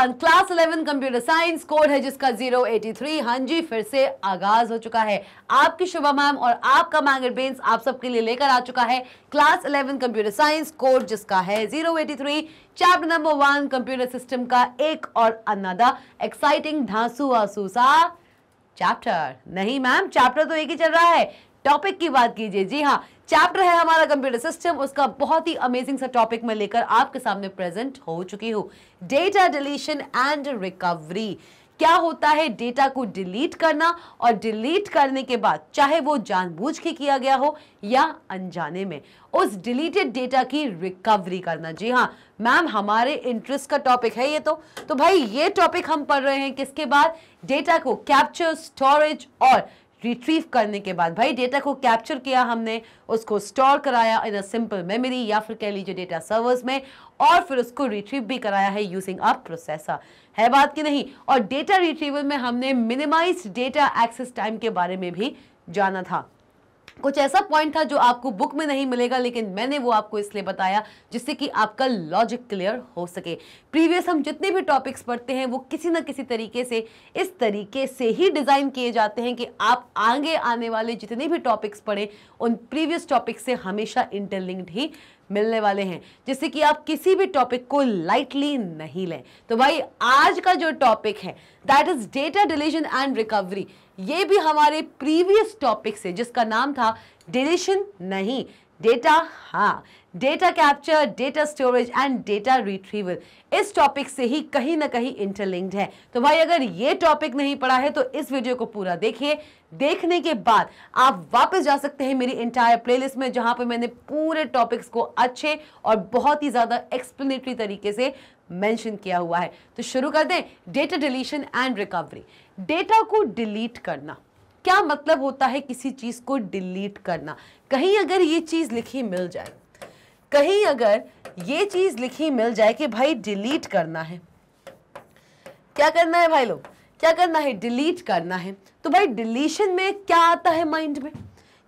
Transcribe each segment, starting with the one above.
One class eleven computer science code है जिसका zero eighty three हाँ जी फिर से आगाज हो चुका है आपकी शुभा मैम और आपका मैंगर बेन्स आप सबके लिए लेकर आ चुका है class eleven computer science code जिसका है zero eighty three chapter number one computer system का एक और अनादा एक्साइटिंग धांसू आसूसा चैप्टर नहीं मैम चैप्टर तो एक ही चल रहा है टॉपिक की बात कीजिए जी हाँ चैप्टर है हमारा कंप्यूटर सिस्टम उसका बहुत ही अमेजिंग सा टॉपिक मैं लेकर आपके सामने प्रेजेंट हो चुकी हूँ डेटा डिलीशन एंड रिकवरी क्या होता है डेटा को डिलीट करना और डिलीट करने के बाद चाहे वो जानबूझ के किया गया हो या अनजाने में उस डिलीटेड डेटा की रिकवरी करना जी हाँ मैम हमारे इंटरेस्ट का टॉपिक है ये तो तो भाई ये टॉपिक हम पढ़ रहे हैं किसके बाद डेटा को कैप्चर स्टोरेज और रिट्रीव करने के बाद भाई डेटा को कैप्चर किया हमने उसको स्टोर कराया इन अ सिंपल मेमोरी या फिर कह लीजिए डेटा सर्वर्स में और फिर उसको रिट्रीव भी कराया है यूजिंग अ प्रोसेसर है बात की नहीं और डेटा रिट्रीवल में हमने मिनिमाइज डेटा एक्सेस टाइम के बारे में भी जाना था कुछ ऐसा पॉइंट था जो आपको बुक में नहीं मिलेगा लेकिन मैंने वो आपको इसलिए बताया जिससे कि आपका लॉजिक क्लियर हो सके प्रीवियस हम जितने भी टॉपिक्स पढ़ते हैं वो किसी ना किसी तरीके से इस तरीके से ही डिज़ाइन किए जाते हैं कि आप आगे आने वाले जितने भी टॉपिक्स पढ़ें उन प्रीवियस टॉपिक्स से हमेशा इंटरलिंक्ड ही मिलने वाले हैं जिससे कि आप किसी भी टॉपिक को लाइटली नहीं लें तो भाई आज का जो टॉपिक है that is data deletion and recovery ये भी हमारे प्रीवियस टॉपिक से जिसका नाम था डिलीशन नहीं डेटा हाँ data capture data storage and data retrieval इस टॉपिक से ही कहीं ना कहीं इंटरलिंक्ड है तो भाई अगर ये टॉपिक नहीं पढ़ा है तो इस वीडियो को पूरा देखिए देखने के बाद आप वापस जा सकते हैं मेरी इंटायर प्लेलिस्ट में जहां पर मैंने पूरे टॉपिक्स को अच्छे और बहुत ही ज़्यादा एक्सप्लेनेटरी तरीके से मेंशन किया हुआ है तो शुरू कर दें data deletion and recovery data को डिलीट करना क्या मतलब होता है किसी चीज़ को डिलीट करना कहीं अगर ये चीज़ लिखी मिल जाए कहीं अगर ये चीज़ लिखी मिल जाए कि भाई डिलीट करना है क्या करना है भाई लोग क्या करना है डिलीट करना है तो भाई डिलीशन में क्या आता है माइंड में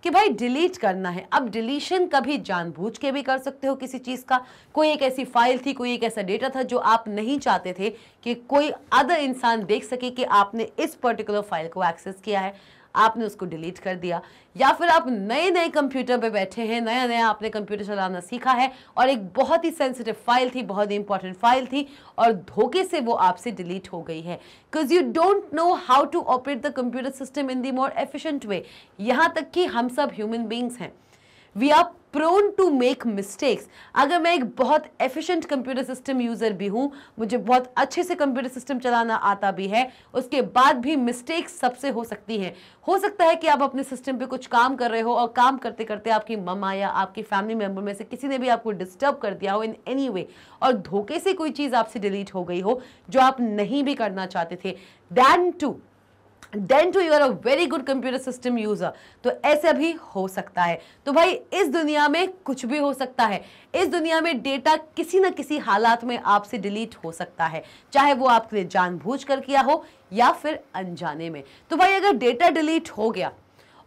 कि भाई डिलीट करना है अब डिलीशन कभी जानबूझ के भी कर सकते हो किसी चीज़ का कोई एक ऐसी फाइल थी कोई एक ऐसा डेटा था जो आप नहीं चाहते थे कि कोई अदर इंसान देख सके कि आपने इस पर्टिकुलर फाइल को एक्सेस किया है आपने उसको डिलीट कर दिया या फिर आप नए नए कंप्यूटर पे बैठे हैं नया नया आपने कंप्यूटर चलाना सीखा है और एक बहुत ही सेंसिटिव फाइल थी बहुत ही इंपॉर्टेंट फाइल थी और धोखे से वो आपसे डिलीट हो गई है because you don't know how to operate the computer system in the more efficient way यहाँ तक कि हम सब ह्यूमन बींग्स हैं we are prone to make mistakes अगर मैं एक बहुत एफिशिएंट कंप्यूटर सिस्टम यूज़र भी हूँ मुझे बहुत अच्छे से कंप्यूटर सिस्टम चलाना आता भी है उसके बाद भी मिस्टेक्स सबसे हो सकती हैं हो सकता है कि आप अपने सिस्टम पे कुछ काम कर रहे हो और काम करते करते आपकी ममा या आपकी फैमिली मेम्बर में से किसी ने भी आपको डिस्टर्ब कर दिया हो इन एनी वे और धोखे से कोई चीज़ आपसे डिलीट हो गई हो जो आप नहीं भी करना चाहते थे than to then to you are a very good computer system user तो ऐसा भी हो सकता है तो भाई इस दुनिया में कुछ भी हो सकता है इस दुनिया में डेटा किसी न किसी हालात में आपसे डिलीट हो सकता है चाहे वो आपके जानबूझ कर किया हो या फिर अनजाने में तो भाई अगर डेटा डिलीट हो गया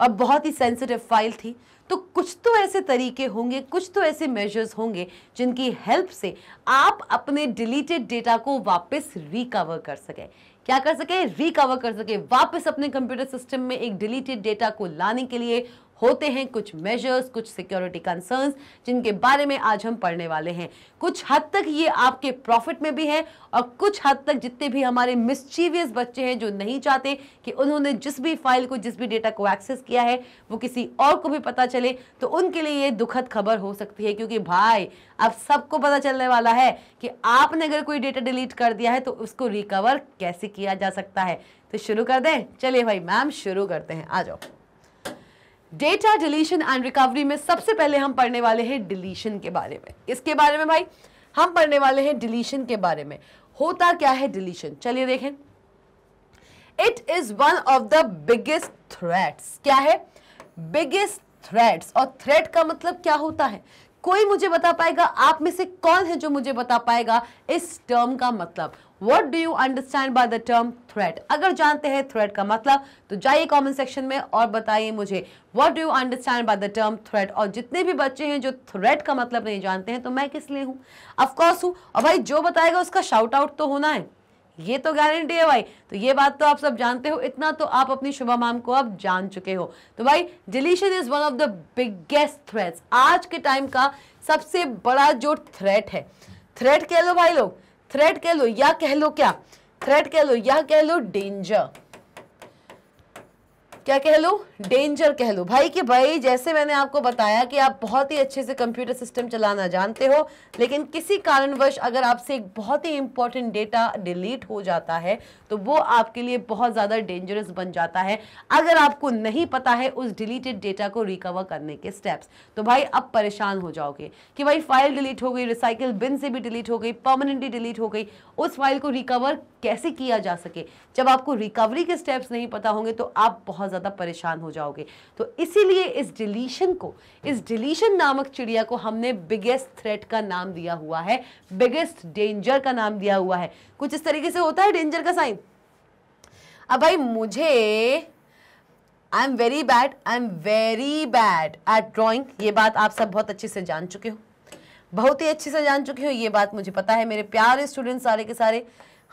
और बहुत ही सेंसिटिव फाइल थी तो कुछ तो ऐसे तरीके होंगे कुछ तो ऐसे मेजर्स होंगे जिनकी हेल्प से आप अपने डिलीटेड डेटा को वापस रिकवर कर सकें क्या कर सके रिकवर कर सके वापस अपने कंप्यूटर सिस्टम में एक डिलीटेड डेटा को लाने के लिए होते हैं कुछ मेजर्स कुछ सिक्योरिटी कंसर्न्स जिनके बारे में आज हम पढ़ने वाले हैं कुछ हद तक ये आपके प्रॉफिट में भी है और कुछ हद तक जितने भी हमारे मिस्चीवियस बच्चे हैं जो नहीं चाहते कि उन्होंने जिस भी फाइल को जिस भी डेटा को एक्सेस किया है वो किसी और को भी पता चले तो उनके लिए ये दुखद खबर हो सकती है क्योंकि भाई अब सबको पता चलने वाला है कि आपने अगर कोई डेटा डिलीट कर दिया है तो उसको रिकवर कैसे किया जा सकता है तो शुरू कर दें चलिए भाई मैम शुरू करते हैं आ जाओ डेटा डिलीशन एंड रिकवरी में सबसे पहले हम पढ़ने वाले हैं डिलीशन के बारे में इसके बारे में भाई हम पढ़ने वाले हैं डिलीशन के बारे में होता क्या है डिलीशन चलिए देखें it is one of the biggest threats क्या है बिगेस्ट थ्रेट्स और थ्रेट का मतलब क्या होता है कोई मुझे बता पाएगा आप में से कौन है जो मुझे बता पाएगा इस टर्म का मतलब what do you understand by the term threat अगर जानते हैं थ्रेट का मतलब तो जाइए कॉमेंट सेक्शन में और बताइए मुझे what do you understand by the term threat और जितने भी बच्चे हैं जो थ्रेट का मतलब नहीं जानते हैं तो मैं किस लिए हूँ अफकोर्स हूँ और भाई जो बताएगा उसका शाउट आउट तो होना है ये तो गारंटी है भाई तो ये बात तो आप सब जानते हो इतना तो आप अपनी शुभा माम को अब जान चुके हो तो भाई deletion is one of the biggest threat आज के टाइम का सबसे बड़ा जो थ्रेट है थ्रेट कह लो भाई लोग थ्रेट कह लो या कह लो क्या थ्रेट कह लो या कह लो डेंजर क्या कह लो डेंजर कह लो भाई कि भाई जैसे मैंने आपको बताया कि आप बहुत ही अच्छे से कंप्यूटर सिस्टम चलाना जानते हो लेकिन किसी कारणवश अगर आपसे एक बहुत ही इंपॉर्टेंट डेटा डिलीट हो जाता है तो वो आपके लिए बहुत ज़्यादा डेंजरस बन जाता है अगर आपको नहीं पता है उस डिलीटेड डेटा को रिकवर करने के स्टेप्स तो भाई अब परेशान हो जाओगे कि भाई फाइल डिलीट हो गई रिसाइकिल बिन से भी डिलीट हो गई परमानेंटली डिलीट हो गई उस फाइल को रिकवर कैसे किया जा सके जब आपको रिकवरी के स्टेप्स नहीं पता होंगे तो आप बहुत ज़्यादा परेशान हो जाओगे तो इसीलिए इस डिलीशन को इस डिलीशन नामक चिड़िया को हमने बिगेस्ट थ्रेट का नाम दिया हुआ है बिगेस्ट डेंजर का नाम दिया हुआ है कुछ इस तरीके से होता है डेंजर का साइन अब भाई मुझे I am very bad I am very bad at drawing ये बात आप सब बहुत अच्छे से जान चुके हो बहुत ही अच्छे से जान चुके हो ये बात मुझे पता है मेरे प्यारे स्टूडेंट सारे के सारे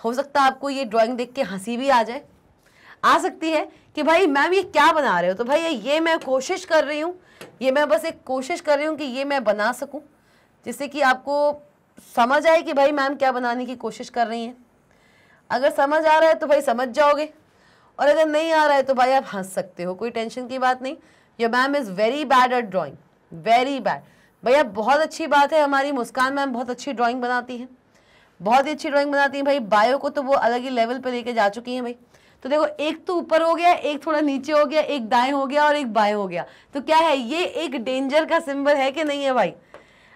हो सकता है आपको ये ड्राइंग देख के हंसी भी आ जाए आ सकती है कि भाई मैम ये क्या बना रहे हो तो भाई ये मैं कोशिश कर रही हूँ ये मैं बस एक कोशिश कर रही हूँ कि ये मैं बना सकूँ जिससे कि आपको समझ आए कि भाई मैम क्या बनाने की कोशिश कर रही हैं अगर समझ आ रहा है तो भाई समझ जाओगे और अगर नहीं आ रहा है तो भाई आप हंस सकते हो कोई टेंशन की बात नहीं your ma'am is very bad at drawing very bad भैया बहुत अच्छी बात है हमारी मुस्कान मैम बहुत अच्छी ड्राइंग बनाती हैं बहुत ही अच्छी ड्राइंग बनाती हैं भाई बायो को तो वो अलग ही लेवल पे लेके जा चुकी हैं भाई तो देखो एक तो ऊपर हो गया एक थोड़ा नीचे हो गया एक दाएं हो गया और एक बाएं हो गया तो क्या है ये एक डेंजर का सिंबल है कि नहीं है भाई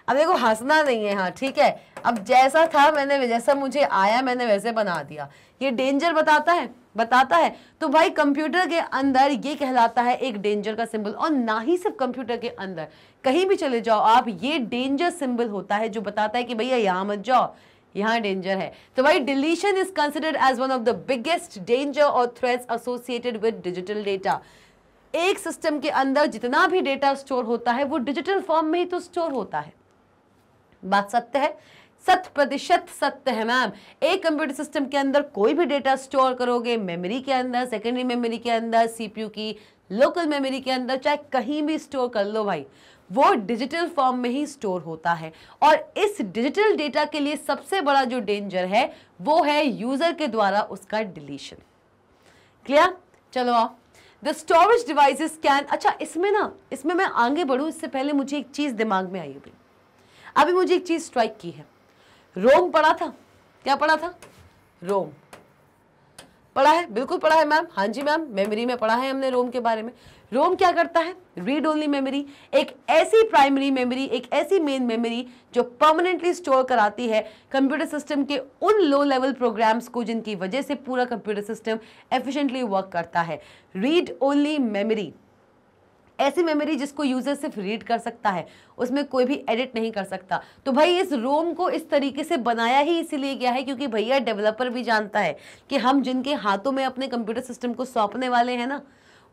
अब देखो हंसना नहीं है हाँ ठीक है अब जैसा था मैंने जैसा मुझे आया मैंने वैसे बना दिया ये डेंजर बताता है बताता है तो भाई कंप्यूटर के अंदर ये कहलाता है एक डेंजर का सिंबल और ना ही सिर्फ कंप्यूटर के अंदर कहीं भी चले जाओ आप ये डेंजर सिंबल होता है जो बताता है कि भैया यहाँ मत जाओ यहाँ डेंजर है तो भाई deletion is considered as one of the biggest danger और threats associated with digital data एक सिस्टम के अंदर जितना भी डेटा स्टोर होता है वो डिजिटल फॉर्म में ही तो स्टोर होता है बात सत्य है सत प्रतिशत सत्य है मैम एक कंप्यूटर सिस्टम के अंदर कोई भी डेटा स्टोर करोगे मेमोरी के अंदर सेकेंडरी मेमोरी के अंदर सीपीयू की लोकल मेमोरी के अंदर चाहे कहीं भी स्टोर कर लो भाई वो डिजिटल फॉर्म में ही स्टोर होता है और इस डिजिटल डेटा के लिए सबसे बड़ा जो डेंजर है वो है यूज़र के द्वारा उसका डिलीशन क्लियर चलो आओ द स्टोरेज डिवाइसेस कैन अच्छा इसमें ना इसमें मैं आगे बढ़ू इससे पहले मुझे एक चीज़ दिमाग में आई अभी अभी मुझे एक चीज़ स्ट्राइक की है रोम पढ़ा था क्या पढ़ा था रोम पढ़ा है बिल्कुल पढ़ा है मैम हाँ जी मैम मेमोरी में पढ़ा है हमने रोम के बारे में रोम क्या करता है रीड ओनली मेमोरी एक ऐसी प्राइमरी मेमोरी एक ऐसी मेन मेमोरी जो परमानेंटली स्टोर कराती है कंप्यूटर सिस्टम के उन लो लेवल प्रोग्राम्स को जिनकी वजह से पूरा कंप्यूटर सिस्टम एफिशिएंटली वर्क करता है रीड ओनली मेमोरी ऐसी मेमोरी जिसको यूज़र सिर्फ रीड कर सकता है उसमें कोई भी एडिट नहीं कर सकता तो भाई इस रोम को इस तरीके से बनाया ही इसीलिए गया है क्योंकि भैया डेवलपर भी जानता है कि हम जिनके हाथों में अपने कंप्यूटर सिस्टम को सौंपने वाले हैं ना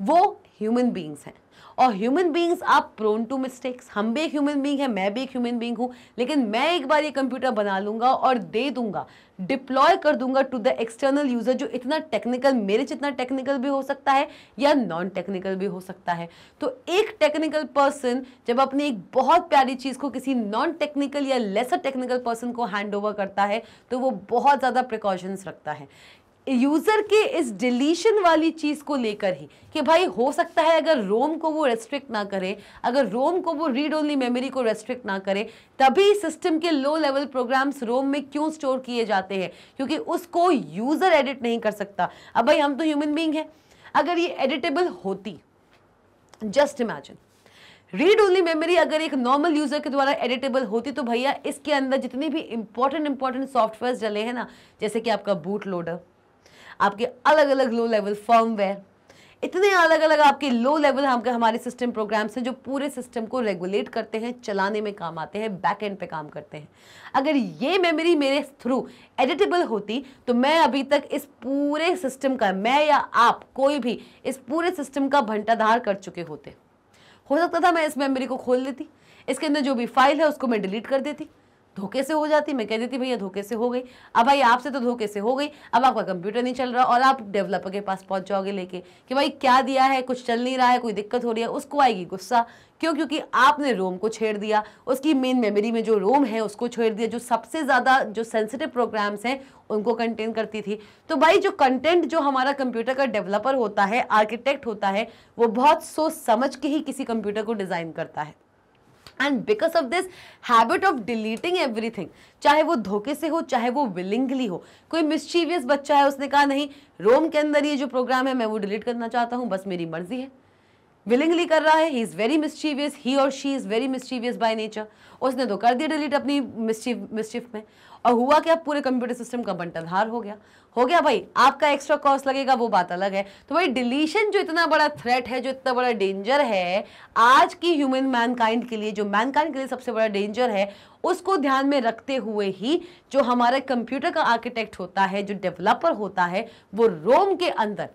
वो ह्यूमन बींग्स हैं और ह्यूमन बींग्स आप प्रोन टू मिस्टेक्स हम भी एक ह्यूमन बींग है मैं भी एक ह्यूमन बींग हूँ लेकिन मैं एक बार ये कंप्यूटर बना लूंगा और दे दूंगा डिप्लॉय कर दूंगा टू द एक्सटर्नल यूज़र जो इतना टेक्निकल मेरे जितना टेक्निकल भी हो सकता है या नॉन टेक्निकल भी हो सकता है तो एक टेक्निकल पर्सन जब अपनी एक बहुत प्यारी चीज़ को किसी नॉन टेक्निकल या लेसर टेक्निकल पर्सन को हैंड ओवर करता है तो वो बहुत ज़्यादा प्रिकॉशंस रखता है यूज़र के इस डिलीशन वाली चीज़ को लेकर ही कि भाई हो सकता है अगर रोम को वो रेस्ट्रिक्ट ना करे अगर रोम को वो रीड ओनली मेमोरी को रेस्ट्रिक्ट ना करे तभी सिस्टम के लो लेवल प्रोग्राम्स रोम में क्यों स्टोर किए जाते हैं क्योंकि उसको यूज़र एडिट नहीं कर सकता अब भाई हम तो ह्यूमन बींग हैं अगर ये एडिटेबल होती just imagine read only memory अगर एक नॉर्मल यूजर के द्वारा एडिटेबल होती तो भैया इसके अंदर जितनी भी इंपॉर्टेंट इंपॉर्टेंट सॉफ्टवेयर डले हैं ना जैसे कि आपका बूट लोडर आपके अलग अलग लो लेवल फर्मवेयर इतने अलग अलग आपके लो लेवल हम हमारे सिस्टम प्रोग्राम्स हैं जो पूरे सिस्टम को रेगुलेट करते हैं चलाने में काम आते हैं बैक एंड पे काम करते हैं अगर ये मेमोरी मेरे थ्रू एडिटेबल होती तो मैं अभी तक इस पूरे सिस्टम का मैं या आप कोई भी इस पूरे सिस्टम का भंटाधार कर चुके होते हो सकता था मैं इस मेमोरी को खोल देती इसके अंदर जो भी फाइल है उसको मैं डिलीट कर देती धोखे से हो जाती मैं कह देती भैया धोखे से हो गई अब भाई आपसे तो धोखे से हो गई अब आपका कंप्यूटर नहीं चल रहा और आप डेवलपर के पास पहुंच जाओगे लेके कि भाई क्या दिया है कुछ चल नहीं रहा है कोई दिक्कत हो रही है उसको आएगी गुस्सा क्यों क्योंकि आपने रोम को छेड़ दिया उसकी मेन मेमोरी में जो रोम है उसको छेड़ दिया जो सबसे ज़्यादा जो सेंसिटिव प्रोग्राम्स हैं उनको कंटेन करती थी तो भाई जो कंटेंट जो हमारा कंप्यूटर का डेवलपर होता है आर्किटेक्ट होता है वो बहुत सोच समझ के ही किसी कंप्यूटर को डिज़ाइन करता है and because of this habit of deleting everything चाहे वो धोखे से हो चाहे वो विलिंगली हो कोई मिस्चीवियस बच्चा है उसने कहा नहीं रोम के अंदर ये जो प्रोग्राम है मैं वो डिलीट करना चाहता हूँ बस मेरी मर्जी है विलिंगली कर रहा है ही इज़ वेरी मिस्चीवियस ही और she is very mischievous by nature उसने तो कर दिया डिलीट अपनी मिस्चीव मिस्चिफ में और हुआ क्या पूरे कंप्यूटर सिस्टम का बंटाधार हो गया हो गया भाई आपका एक्स्ट्रा कॉस्ट लगेगा वो बात अलग है तो भाई डिलीशन जो इतना बड़ा थ्रेट है जो इतना बड़ा डेंजर है आज की ह्यूमन मैनकाइंड के लिए जो मैनकाइंड के लिए सबसे बड़ा डेंजर है उसको ध्यान में रखते हुए ही जो हमारे कंप्यूटर का आर्किटेक्ट होता है जो डेवलपर होता है वो रोम के अंदर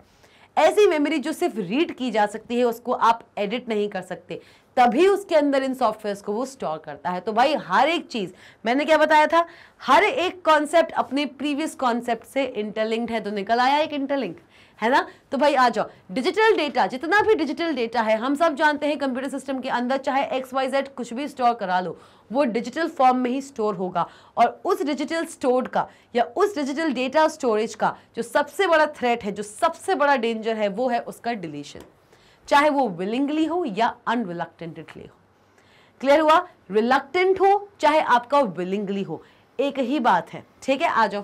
ऐसी मेमोरी जो सिर्फ रीड की जा सकती है उसको आप एडिट नहीं कर सकते तभी उसके अंदर इन सॉफ्टवेयर्स को वो स्टोर करता है तो भाई हर एक चीज़ मैंने क्या बताया था हर एक कॉन्सेप्ट अपने प्रीवियस कॉन्सेप्ट से इंटरलिंक्ड है तो निकल आया एक इंटरलिंक है ना तो भाई आ जाओ डिजिटल डेटा जितना भी डिजिटल डेटा है हम सब जानते हैं कंप्यूटर सिस्टम के अंदर चाहे एक्स वाई जेड कुछ भी स्टोर करा लो वो डिजिटल फॉर्म में ही स्टोर होगा और उस डिजिटल स्टोर का या उस डिजिटल डेटा स्टोरेज का जो सबसे बड़ा थ्रेट है जो सबसे बड़ा डेंजर है वो है उसका डिलीशन चाहे वो विलिंगली हो या अनविलकटेंटली हो क्लियर हुआ रिलकटेंट हो चाहे आपका विलिंगली हो एक ही बात है ठीक है आ जाओ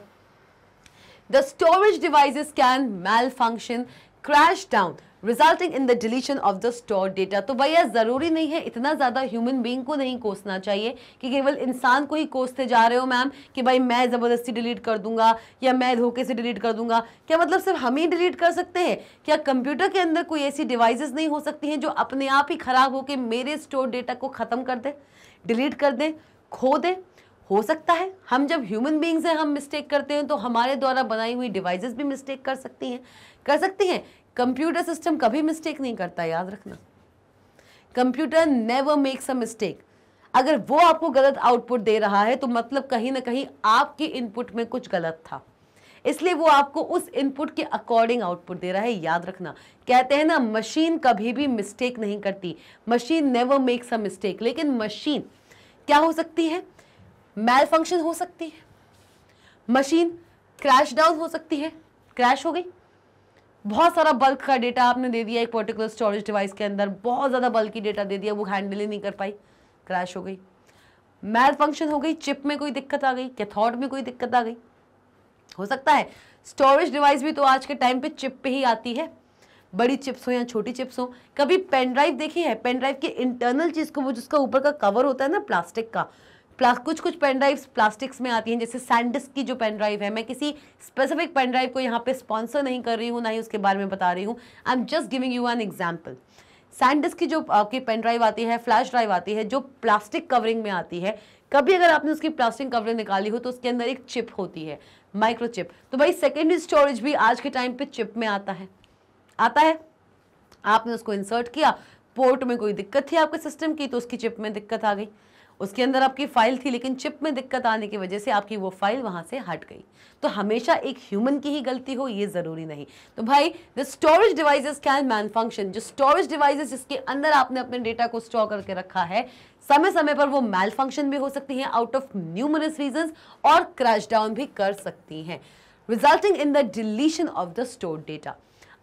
the storage devices can malfunction crash down resulting in the deletion of the store data तो भैया ज़रूरी नहीं है इतना ज़्यादा ह्यूमन बींग को नहीं कोसना चाहिए कि केवल इंसान को ही कोसते जा रहे हो मैम कि भाई मैं ज़बरदस्ती डिलीट कर दूंगा या मैं धोखे से डिलीट कर दूंगा क्या मतलब सिर्फ हम ही डिलीट कर सकते हैं क्या कंप्यूटर के अंदर कोई ऐसी डिवाइसेस नहीं हो सकती हैं जो अपने आप ही ख़राब होकर मेरे स्टोर डेटा को ख़त्म कर दें डिलीट कर दें खो दें हो सकता है हम जब ह्यूमन बींग्स हैं हम मिस्टेक करते हैं तो हमारे द्वारा बनाई हुई डिवाइसेस भी मिस्टेक कर सकती हैं कर सकती हैं कंप्यूटर सिस्टम कभी मिस्टेक नहीं करता याद रखना computer never makes a mistake अगर वो आपको गलत आउटपुट दे रहा है तो मतलब कहीं ना कहीं आपके इनपुट में कुछ गलत था इसलिए वो आपको उस इनपुट के अकॉर्डिंग आउटपुट दे रहा है याद रखना कहते हैं ना मशीन कभी भी मिस्टेक नहीं करती machine never makes a mistake लेकिन मशीन क्या हो सकती है मैल फंक्शन हो सकती है मशीन क्रैश डाउन हो सकती है क्रैश हो गई बहुत सारा बल्क का डेटा आपने दे दिया एक पर्टिकुलर स्टोरेज डिवाइस के अंदर बहुत ज़्यादा बल्क की डेटा दे दिया वो हैंडल ही नहीं कर पाई क्रैश हो गई मैल फंक्शन हो गई चिप में कोई दिक्कत आ गई कैथोड में कोई दिक्कत आ गई हो सकता है स्टोरेज डिवाइस भी तो आज के टाइम पे चिप पे ही आती है बड़ी चिप्स हो या छोटी चिप्स हो कभी पेन ड्राइव देखी है पेन ड्राइव की इंटरनल चीज़ को वो जिसका ऊपर का कवर होता है ना प्लास्टिक का प्लास कुछ कुछ पेन ड्राइव्स प्लास्टिक्स में आती हैं जैसे सैंडिस्क की जो पेन ड्राइव है मैं किसी स्पेसिफिक पेन ड्राइव को यहाँ पे स्पॉन्सर नहीं कर रही हूँ ना ही उसके बारे में बता रही हूँ I am just giving you an example SanDisk की जो आपकी पेन ड्राइव आती है फ्लैश ड्राइव आती है जो प्लास्टिक कवरिंग में आती है कभी अगर आपने उसकी प्लास्टिक कवरिंग निकाली हो तो उसके अंदर एक चिप होती है माइक्रोचिप तो भाई सेकेंडरी स्टोरेज भी आज के टाइम पे चिप में आता है आता है आपने उसको इंसर्ट किया पोर्ट में कोई दिक्कत थी आपके सिस्टम की तो उसकी चिप में दिक्कत आ गई उसके अंदर आपकी फ़ाइल थी लेकिन चिप में दिक्कत आने की वजह से आपकी वो फ़ाइल वहां से हट गई तो हमेशा एक ह्यूमन की ही गलती हो ये ज़रूरी नहीं तो भाई the storage devices can malfunction जो स्टोरेज डिवाइसेस जिसके अंदर आपने अपने डेटा को स्टोर करके रखा है समय समय पर वो मैल फंक्शन भी हो सकती हैं आउट ऑफ न्यूमरस रीजन और क्रैश डाउन भी कर सकती हैं resulting in the deletion of the store data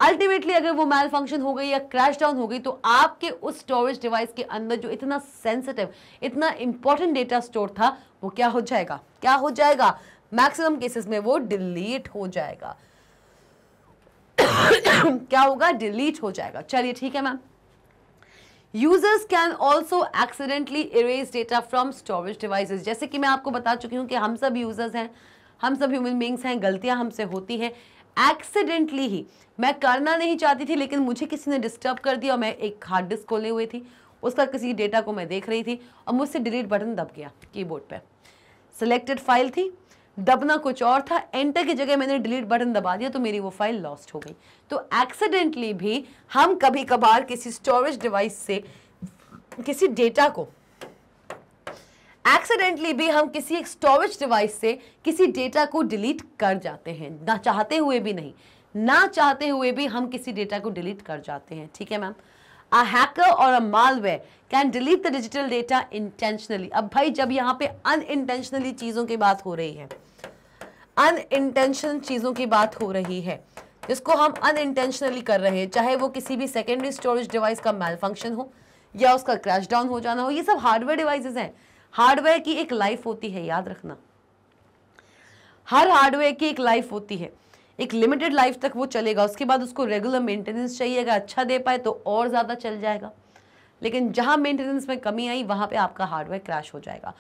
ultimately अगर वो मैल फंक्शन हो गई या क्रैश डाउन हो गई तो आपके उस स्टोरेज डिवाइस के अंदर जो इतना सेंसिटिव इतना इंपॉर्टेंट डेटा स्टोर था वो क्या हो जाएगा क्या हो जाएगा मैक्सिमम केसेस में वो डिलीट हो जाएगा क्या होगा डिलीट हो जाएगा चलिए ठीक है ma'am users can also accidentally erase data from storage device जैसे कि मैं आपको बता चुकी हूँ कि हम सब यूजर्स हैं हम सब ह्यूमन बींग्स हैं गलतियाँ हमसे होती हैं एक्सीडेंटली ही मैं करना नहीं चाहती थी लेकिन मुझे किसी ने डिस्टर्ब कर दिया और मैं एक हार्ड डिस्क खोले हुए थी उसका किसी डेटा को मैं देख रही थी और मुझसे डिलीट बटन दब गया कीबोर्ड पे सिलेक्टेड फाइल थी दबना कुछ और था एंटर की जगह मैंने डिलीट बटन दबा दिया तो मेरी वो फाइल लॉस्ट हो गई तो एक्सीडेंटली भी हम कभी कभार किसी स्टोरेज डिवाइस से किसी डेटा को एक्सीडेंटली भी हम किसी एक स्टोरेज डिवाइस से किसी डेटा को डिलीट कर जाते हैं ना चाहते हुए भी नहीं ना चाहते हुए भी हम किसी डेटा को डिलीट कर जाते हैं ठीक है मैम अ हैकर और a malware can delete the digital data intentionally अब भाई जब यहाँ पे अनइंटेंशनली चीज़ों की बात हो रही है इंटेंशनल चीज़ों की बात हो रही है जिसको हम अनइंटेंशनली कर रहे हैं चाहे वो किसी भी सेकेंडरी स्टोरेज डिवाइस का मेल फंक्शन हो या उसका क्रैश डाउन हो जाना हो ये सब हार्डवेयर डिवाइसेज हैं हार्डवेयर की एक लाइफ होती है याद रखना हर हार्डवेयर की एक लाइफ होती है एक लिमिटेड लाइफ तक वो चलेगा उसके बाद उसको रेगुलर मेंटेनेंस चाहिए अगर अच्छा दे पाए तो और ज़्यादा चल जाएगा लेकिन जहाँ मेंटेनेंस में कमी आई वहाँ पे आपका हार्डवेयर क्रैश हो जाएगा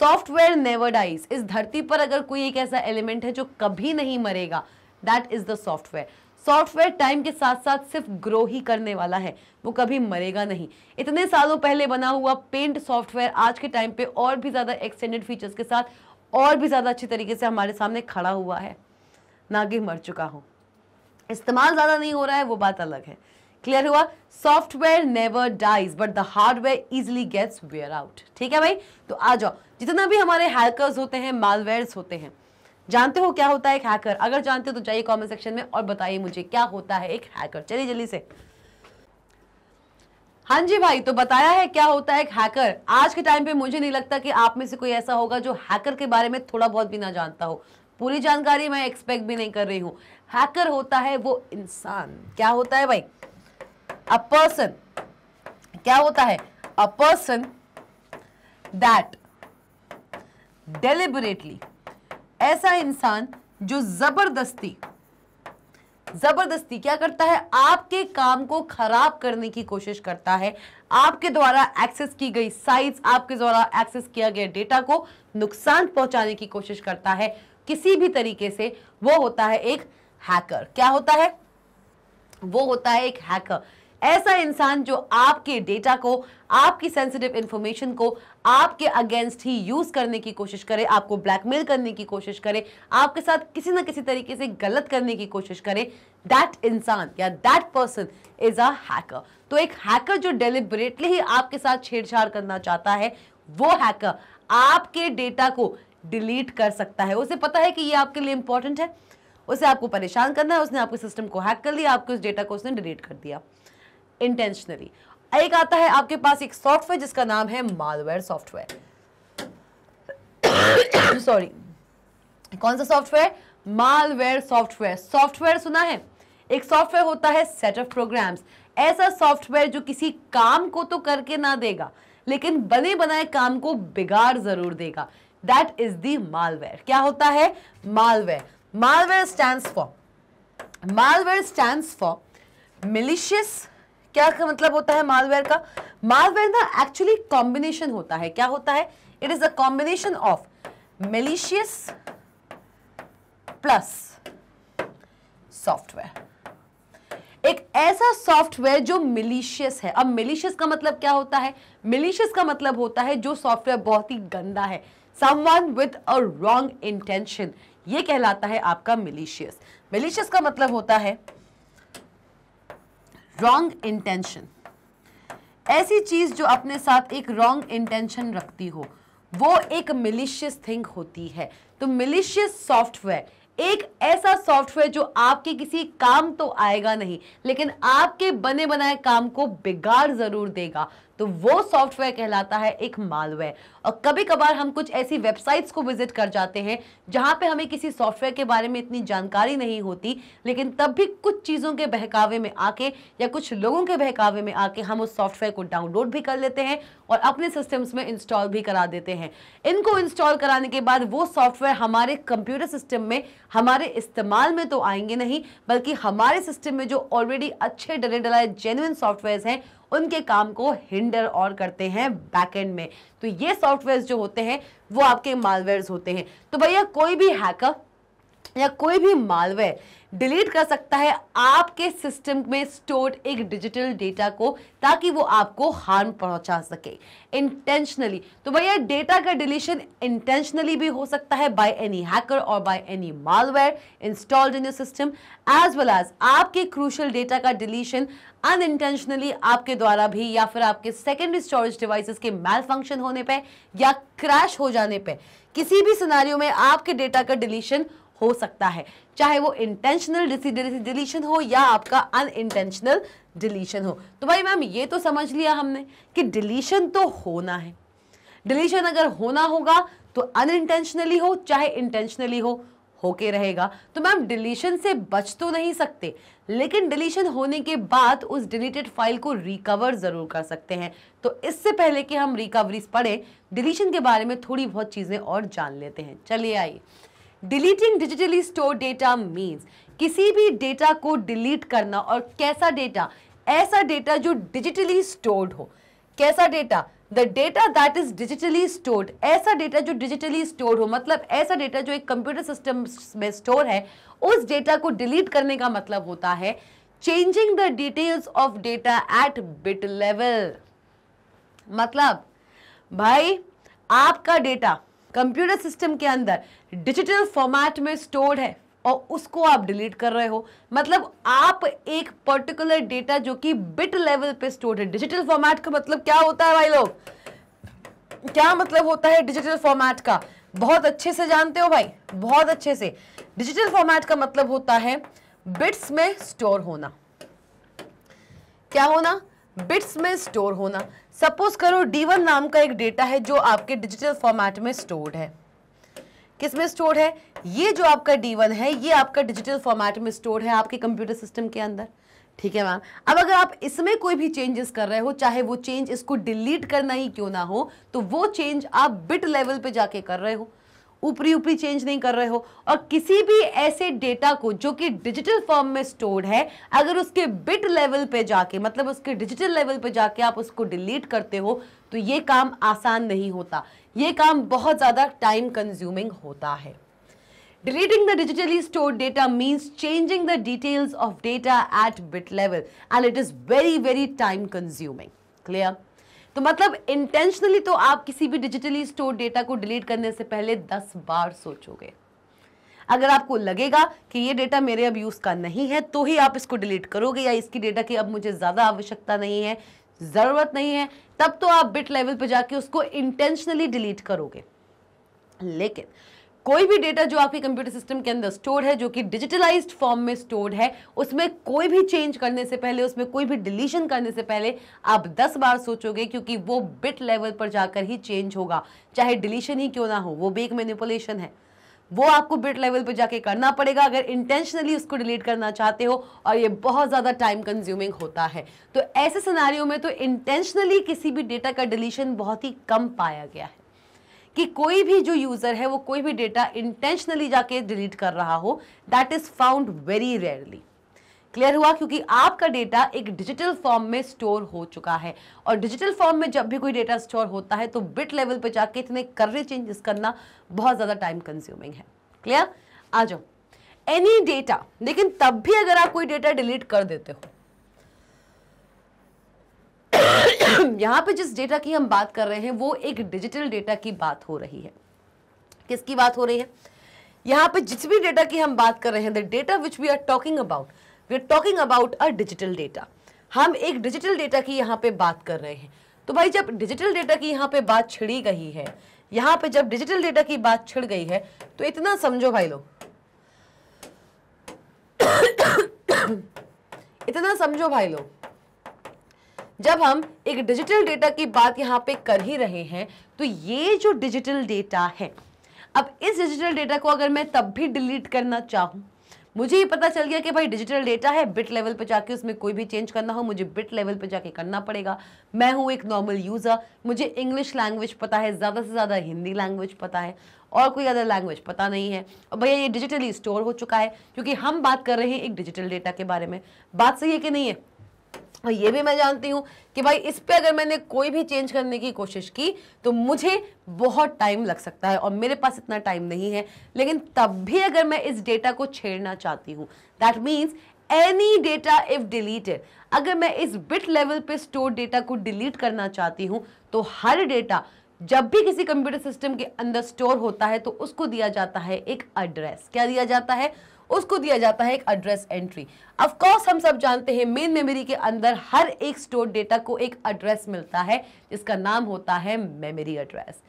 सॉफ्टवेयर नेवर डाइज इस धरती पर अगर कोई एक ऐसा एलिमेंट है जो कभी नहीं मरेगा that is the software software time के साथ साथ सिर्फ ग्रो ही करने वाला है वो कभी मरेगा नहीं इतने सालों पहले बना हुआ पेंट सॉफ्टवेयर आज के टाइम पे और भी ज़्यादा एक्सटेंडेड फीचर्स के साथ और भी ज़्यादा अच्छी तरीके से हमारे सामने खड़ा हुआ है ना कि मर चुका हो इस्तेमाल ज़्यादा नहीं हो रहा है वो बात अलग है क्लियर हुआ software never dies but the hardware easily gets wear out ठीक है भाई तो आ जाओ जितना भी हमारे हैकर्स होते हैं मालवेयर्स होते हैं जानते हो क्या होता है एक हैकर अगर जानते हो तो जाइए कमेंट सेक्शन में और बताइए मुझे क्या होता है एक हैकर चलिए जल्दी से हाँ जी भाई तो बताया है क्या होता है एक हैकर आज के टाइम पे मुझे नहीं लगता कि आप में से कोई ऐसा होगा जो हैकर के बारे में थोड़ा बहुत भी ना जानता हो पूरी जानकारी मैं एक्सपेक्ट भी नहीं कर रही हूँ हैकर होता है वो इंसान क्या होता है भाई अ पर्सन क्या होता है अ पर्सन दैट डेलिबरेटली ऐसा इंसान जो जबरदस्ती जबरदस्ती क्या करता है आपके काम को खराब करने की कोशिश करता है आपके द्वारा एक्सेस की गई साइट्स आपके द्वारा एक्सेस किया गया डेटा को नुकसान पहुंचाने की कोशिश करता है किसी भी तरीके से वो होता है एक हैकर क्या होता है वो होता है एक हैकर ऐसा इंसान जो आपके डेटा को आपकी सेंसिटिव इंफॉर्मेशन को आपके अगेंस्ट ही यूज़ करने की कोशिश करे आपको ब्लैकमेल करने की कोशिश करे आपके साथ किसी ना किसी तरीके से गलत करने की कोशिश करे दैट इंसान या that person is a hacker तो एक हैकर जो डेलिबरेटली ही आपके साथ छेड़छाड़ करना चाहता है वो हैकर आपके डेटा को डिलीट कर सकता है उसे पता है कि ये आपके लिए इंपॉर्टेंट है उसे आपको परेशान करना है उसने आपके सिस्टम को हैक कर लिया आपके उस डेटा को उसने डिलीट कर दिया इंटेंशनली एक आता है आपके पास एक सॉफ्टवेयर जिसका नाम है मालवेयर सॉफ्टवेयर सॉरी कौन सा सॉफ्टवेयर मालवेयर सॉफ्टवेयर सॉफ्टवेयर सुना है एक सॉफ्टवेयर होता है सेट ऑफ प्रोग्राम्स ऐसा सॉफ्टवेयर जो किसी काम को तो करके ना देगा लेकिन बने बनाए काम को बिगाड़ जरूर देगा दैट इज दी मालवेयर क्या होता है malware malware stand for malware stand for malicious क्या मतलब होता है मालवेयर का मालवेयर ना एक्चुअली कॉम्बिनेशन होता है क्या होता है it is a combination of malicious plus software एक ऐसा सॉफ्टवेयर जो मिलीशियस है अब मिलीशियस का मतलब क्या होता है मिलीशियस का मतलब होता है जो सॉफ्टवेयर बहुत ही गंदा है someone with a wrong intention ये कहलाता है आपका मिलीशियस मिलीशियस का मतलब होता है रॉन्ग इंटेंशन ऐसी चीज़ जो अपने साथ एक रॉन्ग इंटेंशन रखती हो वो एक मिलिशियस थिंग होती है तो मिलिशियस सॉफ्टवेयर एक ऐसा सॉफ्टवेयर जो आपके किसी काम तो आएगा नहीं लेकिन आपके बने बनाए काम को बिगाड़ जरूर देगा तो वो सॉफ्टवेयर कहलाता है एक मालवेयर और कभी कभार हम कुछ ऐसी वेबसाइट्स को विजिट कर जाते हैं जहाँ पे हमें किसी सॉफ्टवेयर के बारे में इतनी जानकारी नहीं होती लेकिन तब भी कुछ चीज़ों के बहकावे में आके या कुछ लोगों के बहकावे में आके हम उस सॉफ्टवेयर को डाउनलोड भी कर लेते हैं और अपने सिस्टम्स में इंस्टॉल भी करा देते हैं इनको इंस्टॉल कराने के बाद वो सॉफ्टवेयर हमारे कंप्यूटर सिस्टम में हमारे इस्तेमाल में तो आएंगे नहीं बल्कि हमारे सिस्टम में जो ऑलरेडी अच्छे डले डलाए जेन्यन सॉफ्टवेयर हैं उनके काम को हिंडर और करते हैं बैकएंड में तो ये सॉफ्टवेयर जो होते हैं वो आपके मालवेयर होते हैं तो भैया कोई भी हैकर या कोई भी मालवेयर डिलीट कर सकता है आपके सिस्टम में स्टोर्ड एक डिजिटल डेटा को ताकि वो आपको हार्म पहुंचा सके इंटेंशनली तो भैया डेटा का डिलीशन इंटेंशनली भी हो सकता है बाय एनी हैकर और by any malware installed in your system as well as आपके क्रूशल डेटा का डिलीशन अनइंटेंशनली आपके द्वारा भी या फिर आपके सेकेंडरी स्टोरेज डिवाइसेस के मैल फंक्शन होने पर या क्रैश हो जाने पर किसी भी सिनारियों में आपके डेटा का डिलीशन हो सकता है चाहे वो इंटेंशनल डिलीशन हो या आपका अनइंटेंशनल डिलीशन हो तो भाई मैम ये तो समझ लिया हमने कि डिलीशन तो होना है डिलीशन अगर होना होगा तो अनइंटेंशनली हो चाहे इंटेंशनली हो होके रहेगा तो मैम डिलीशन से बच तो नहीं सकते लेकिन डिलीशन होने के बाद उस डिलीटेड फाइल को रिकवर ज़रूर कर सकते हैं तो इससे पहले कि हम रिकवरीज पढ़ें डिलीशन के बारे में थोड़ी बहुत चीज़ें और जान लेते हैं चलिए आइए deleting digitally store data means किसी भी डेटा को डिलीट करना और कैसा डेटा ऐसा डेटा जो डिजिटली स्टोर्ड हो कैसा data the data that is digitally stored ऐसा डेटा जो डिजिटली स्टोर्ड हो मतलब ऐसा डेटा जो एक कंप्यूटर सिस्टम में स्टोर है उस डेटा को डिलीट करने का मतलब होता है changing the details of data at bit level मतलब भाई आपका डेटा कंप्यूटर सिस्टम के अंदर डिजिटल फॉर्मेट में स्टोर्ड है और उसको आप डिलीट कर रहे हो मतलब आप एक पर्टिकुलर डेटा जो कि बिट लेवल पे स्टोर्ड है डिजिटल फॉर्मेट का मतलब क्या होता है भाई लोग क्या मतलब होता है डिजिटल फॉर्मेट का बहुत अच्छे से जानते हो भाई बहुत अच्छे से डिजिटल फॉर्मेट का मतलब होता है बिट्स में स्टोर होना क्या होना बिट्स में स्टोर होना सपोज करो D1 नाम का एक डेटा है जो आपके डिजिटल फॉर्मेट में स्टोर्ड है किस में स्टोर है ये जो आपका D1 है ये आपका डिजिटल फॉर्मेट में स्टोर है आपके कंप्यूटर सिस्टम के अंदर ठीक है मैम अब अगर आप इसमें कोई भी चेंजेस कर रहे हो चाहे वो चेंज इसको डिलीट करना ही क्यों ना हो तो वो चेंज आप बिट लेवल पे जाके कर रहे हो ऊपरी ऊपरी चेंज नहीं कर रहे हो और किसी भी ऐसे डेटा को जो कि डिजिटल फॉर्म में स्टोर्ड है अगर उसके बिट लेवल पे जाके मतलब उसके डिजिटल लेवल पे जाके आप उसको डिलीट करते हो तो ये काम आसान नहीं होता ये काम बहुत ज़्यादा टाइम कंज्यूमिंग होता है Deleting the digitally stored data means changing the details of data at bit level and it is very very time consuming. Clear? तो मतलब इंटेंशनली तो आप किसी भी डिजिटली स्टोर डेटा को डिलीट करने से पहले दस बार सोचोगे अगर आपको लगेगा कि ये डेटा मेरे अब यूज़ का नहीं है तो ही आप इसको डिलीट करोगे या इसकी डेटा की अब मुझे ज़्यादा आवश्यकता नहीं है ज़रूरत नहीं है तब तो आप बिट लेवल पर जाके उसको इंटेंशनली डिलीट करोगे लेकिन कोई भी डेटा जो आपके कंप्यूटर सिस्टम के अंदर स्टोर है जो कि डिजिटलाइज्ड फॉर्म में स्टोर है उसमें कोई भी चेंज करने से पहले उसमें कोई भी डिलीशन करने से पहले आप 10 बार सोचोगे क्योंकि वो बिट लेवल पर जाकर ही चेंज होगा चाहे डिलीशन ही क्यों ना हो वो भी एक मैनिपुलेशन है वो आपको बिट लेवल पर जाके करना पड़ेगा अगर इंटेंशनली उसको डिलीट करना चाहते हो और ये बहुत ज़्यादा टाइम कंज्यूमिंग होता है तो ऐसे सिनारियों में तो इंटेंशनली किसी भी डेटा का डिलीशन बहुत ही कम पाया गया है कि कोई भी जो यूज़र है वो कोई भी डेटा इंटेंशनली जाके डिलीट कर रहा हो that is found very rarely clear हुआ क्योंकि आपका डेटा एक डिजिटल फॉर्म में स्टोर हो चुका है और डिजिटल फॉर्म में जब भी कोई डेटा स्टोर होता है तो बिट लेवल पर जाके इतने कर्रे चेंजेस करना बहुत ज़्यादा टाइम कंज्यूमिंग है क्लियर आ जाओ एनी डेटा लेकिन तब भी अगर आप कोई डेटा डिलीट कर देते हो यहाँ पे जिस डेटा की हम बात कर रहे हैं वो एक डिजिटल डेटा की बात हो रही है किसकी बात हो रही है यहाँ पे जिस भी डेटा की हम बात कर रहे हैं the data which we are talking about we are talking about a digital data हम एक डिजिटल डेटा की यहाँ पे बात कर रहे हैं तो भाई जब डिजिटल डेटा की यहाँ पे बात छिड़ी गई है यहाँ पे जब डिजिटल डेटा की बात छिड़ गई है तो इतना समझो भाई लोग इतना समझो भाई लोग जब हम एक डिजिटल डेटा की बात यहाँ पे कर ही रहे हैं तो ये जो डिजिटल डेटा है अब इस डिजिटल डेटा को अगर मैं तब भी डिलीट करना चाहूँ मुझे ये पता चल गया कि भाई डिजिटल डेटा है बिट लेवल पे जाके उसमें कोई भी चेंज करना हो मुझे बिट लेवल पे जाके करना पड़ेगा मैं हूँ एक नॉर्मल यूज़र मुझे इंग्लिश लैंग्वेज पता है ज़्यादा से ज़्यादा हिंदी लैंग्वेज पता है और कोई अदर लैंग्वेज पता नहीं है और भैया ये डिजिटली स्टोर हो चुका है क्योंकि हम बात कर रहे हैं एक डिजिटल डेटा के बारे में बात सही है कि नहीं है और ये भी मैं जानती हूँ कि भाई इस पर अगर मैंने कोई भी चेंज करने की कोशिश की तो मुझे बहुत टाइम लग सकता है और मेरे पास इतना टाइम नहीं है लेकिन तब भी अगर मैं इस डेटा को छेड़ना चाहती हूँ that means any data if deleted अगर मैं इस बिट लेवल पे स्टोर डेटा को डिलीट करना चाहती हूँ तो हर डेटा जब भी किसी कंप्यूटर सिस्टम के अंदर स्टोर होता है तो उसको दिया जाता है एक एड्रेस क्या दिया जाता है उसको दिया जाता है एक एड्रेस एंट्री अफकोर्स हम सब जानते हैं मेन मेमोरी के अंदर हर एक स्टोर डेटा को एक एड्रेस मिलता है जिसका नाम होता है मेमोरी एड्रेस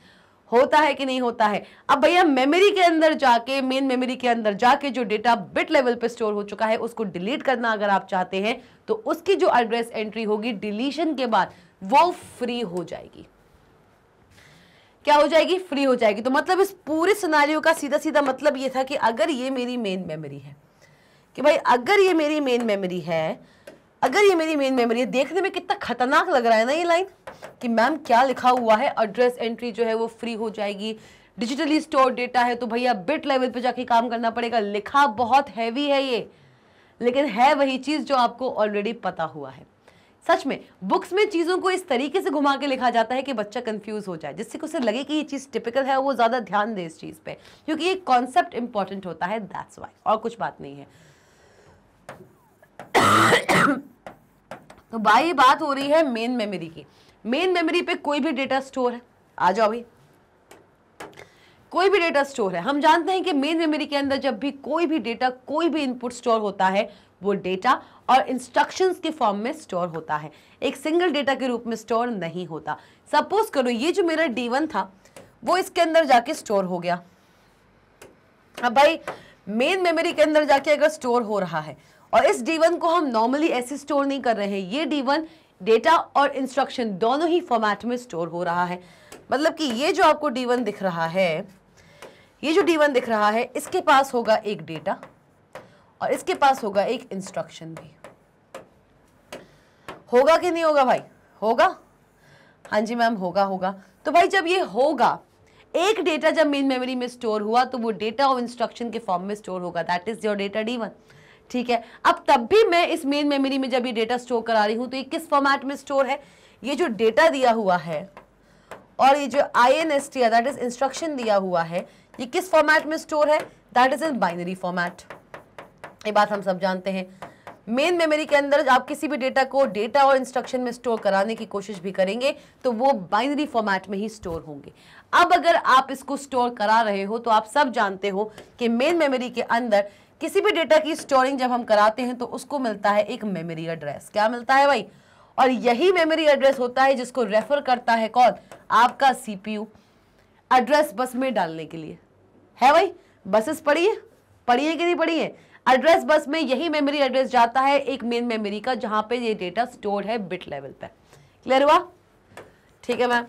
होता है कि नहीं होता है अब भैया मेमोरी के अंदर जाके मेन मेमोरी के अंदर जाके जो डेटा बिट लेवल पे स्टोर हो चुका है उसको डिलीट करना अगर आप चाहते हैं तो उसकी जो एड्रेस एंट्री होगी डिलीशन के बाद वो फ्री हो जाएगी क्या हो जाएगी फ्री हो जाएगी तो मतलब इस पूरे सिनारियों का सीधा सीधा मतलब ये था कि अगर ये मेरी मेन मेमोरी है कि भाई अगर ये मेरी मेन मेमोरी है अगर ये मेरी मेन मेमोरी है देखने में कितना खतरनाक लग रहा है ना ये लाइन कि मैम क्या लिखा हुआ है एड्रेस एंट्री जो है वो फ्री हो जाएगी डिजिटली स्टोर डेटा है तो भैया बिट लेवल पे जाके काम करना पड़ेगा लिखा बहुत हैवी है ये लेकिन है वही चीज़ जो आपको ऑलरेडी पता हुआ है सच में बुक्स में चीज़ों को इस तरीके से घुमा के लिखा जाता है कि बच्चा कंफ्यूज हो जाए जिससे उसे लगे कि ये चीज़ टिपिकल है वो ज़्यादा ध्यान दे इस चीज़ पे क्योंकि ये कॉन्सेप्ट इंपॉर्टेंट होता है दैट्स वाई और कुछ बात नहीं है तो भाई बात हो रही है मेन मेमोरी की मेन मेमोरी पे कोई भी डेटा स्टोर है आ जाओ भाई कोई भी डेटा स्टोर है हम जानते हैं कि मेन मेमोरी के अंदर जब भी कोई भी डेटा कोई भी इनपुट स्टोर होता है वो डेटा और इंस्ट्रक्शंस के फॉर्म में स्टोर होता है एक सिंगल डेटा के रूप में स्टोर नहीं होता सपोज करो ये जो मेरा डी वन था वो इसके अंदर जाके स्टोर हो गया अब भाई मेन मेमोरी के अंदर जाके अगर स्टोर हो रहा है और इस डी वन को हम नॉर्मली ऐसे स्टोर नहीं कर रहे हैं ये डी वन डेटा और इंस्ट्रक्शन दोनों ही फॉर्मेट में स्टोर हो रहा है मतलब कि ये जो आपको डी वन दिख रहा है ये जो डी वन दिख रहा है इसके पास होगा एक डेटा और इसके पास होगा एक इंस्ट्रक्शन भी होगा कि नहीं होगा भाई होगा हाँ जी मैम होगा होगा तो भाई जब ये होगा एक डेटा जब मेन मेमोरी में स्टोर हुआ तो वो डेटा और इंस्ट्रक्शन के फॉर्म में स्टोर होगा that is your data D one ठीक है अब तब भी मैं इस मेन मेमोरी में जब ये डेटा स्टोर करा रही हूं तो ये किस फॉर्मेट में स्टोर है ये जो डेटा दिया हुआ है और ये जो I N S T that is instruction दिया हुआ है ये किस फॉर्मेट में स्टोर है that is in binary format ये बात हम सब जानते हैं मेन मेमोरी के अंदर आप किसी भी डेटा को डेटा और इंस्ट्रक्शन में स्टोर कराने की कोशिश भी करेंगे तो वो बाइनरी फॉर्मेट में ही स्टोर होंगे अब अगर आप इसको स्टोर करा रहे हो तो आप सब जानते हो कि मेन मेमोरी के अंदर किसी भी डेटा की स्टोरिंग जब हम कराते हैं तो उसको मिलता है एक मेमोरी एड्रेस क्या मिलता है भाई और यही मेमोरी एड्रेस होता है जिसको रेफर करता है कौन आपका सीपीयू एड्रेस बस में डालने के लिए है भाई बसेस पढ़िए पढ़िए कि नहीं पढ़िए एड्रेस बस में यही मेमोरी एड्रेस जाता है एक मेन मेमोरी का जहां पे ये डेटा स्टोर है बिट लेवल पे क्लियर हुआ ठीक है मैम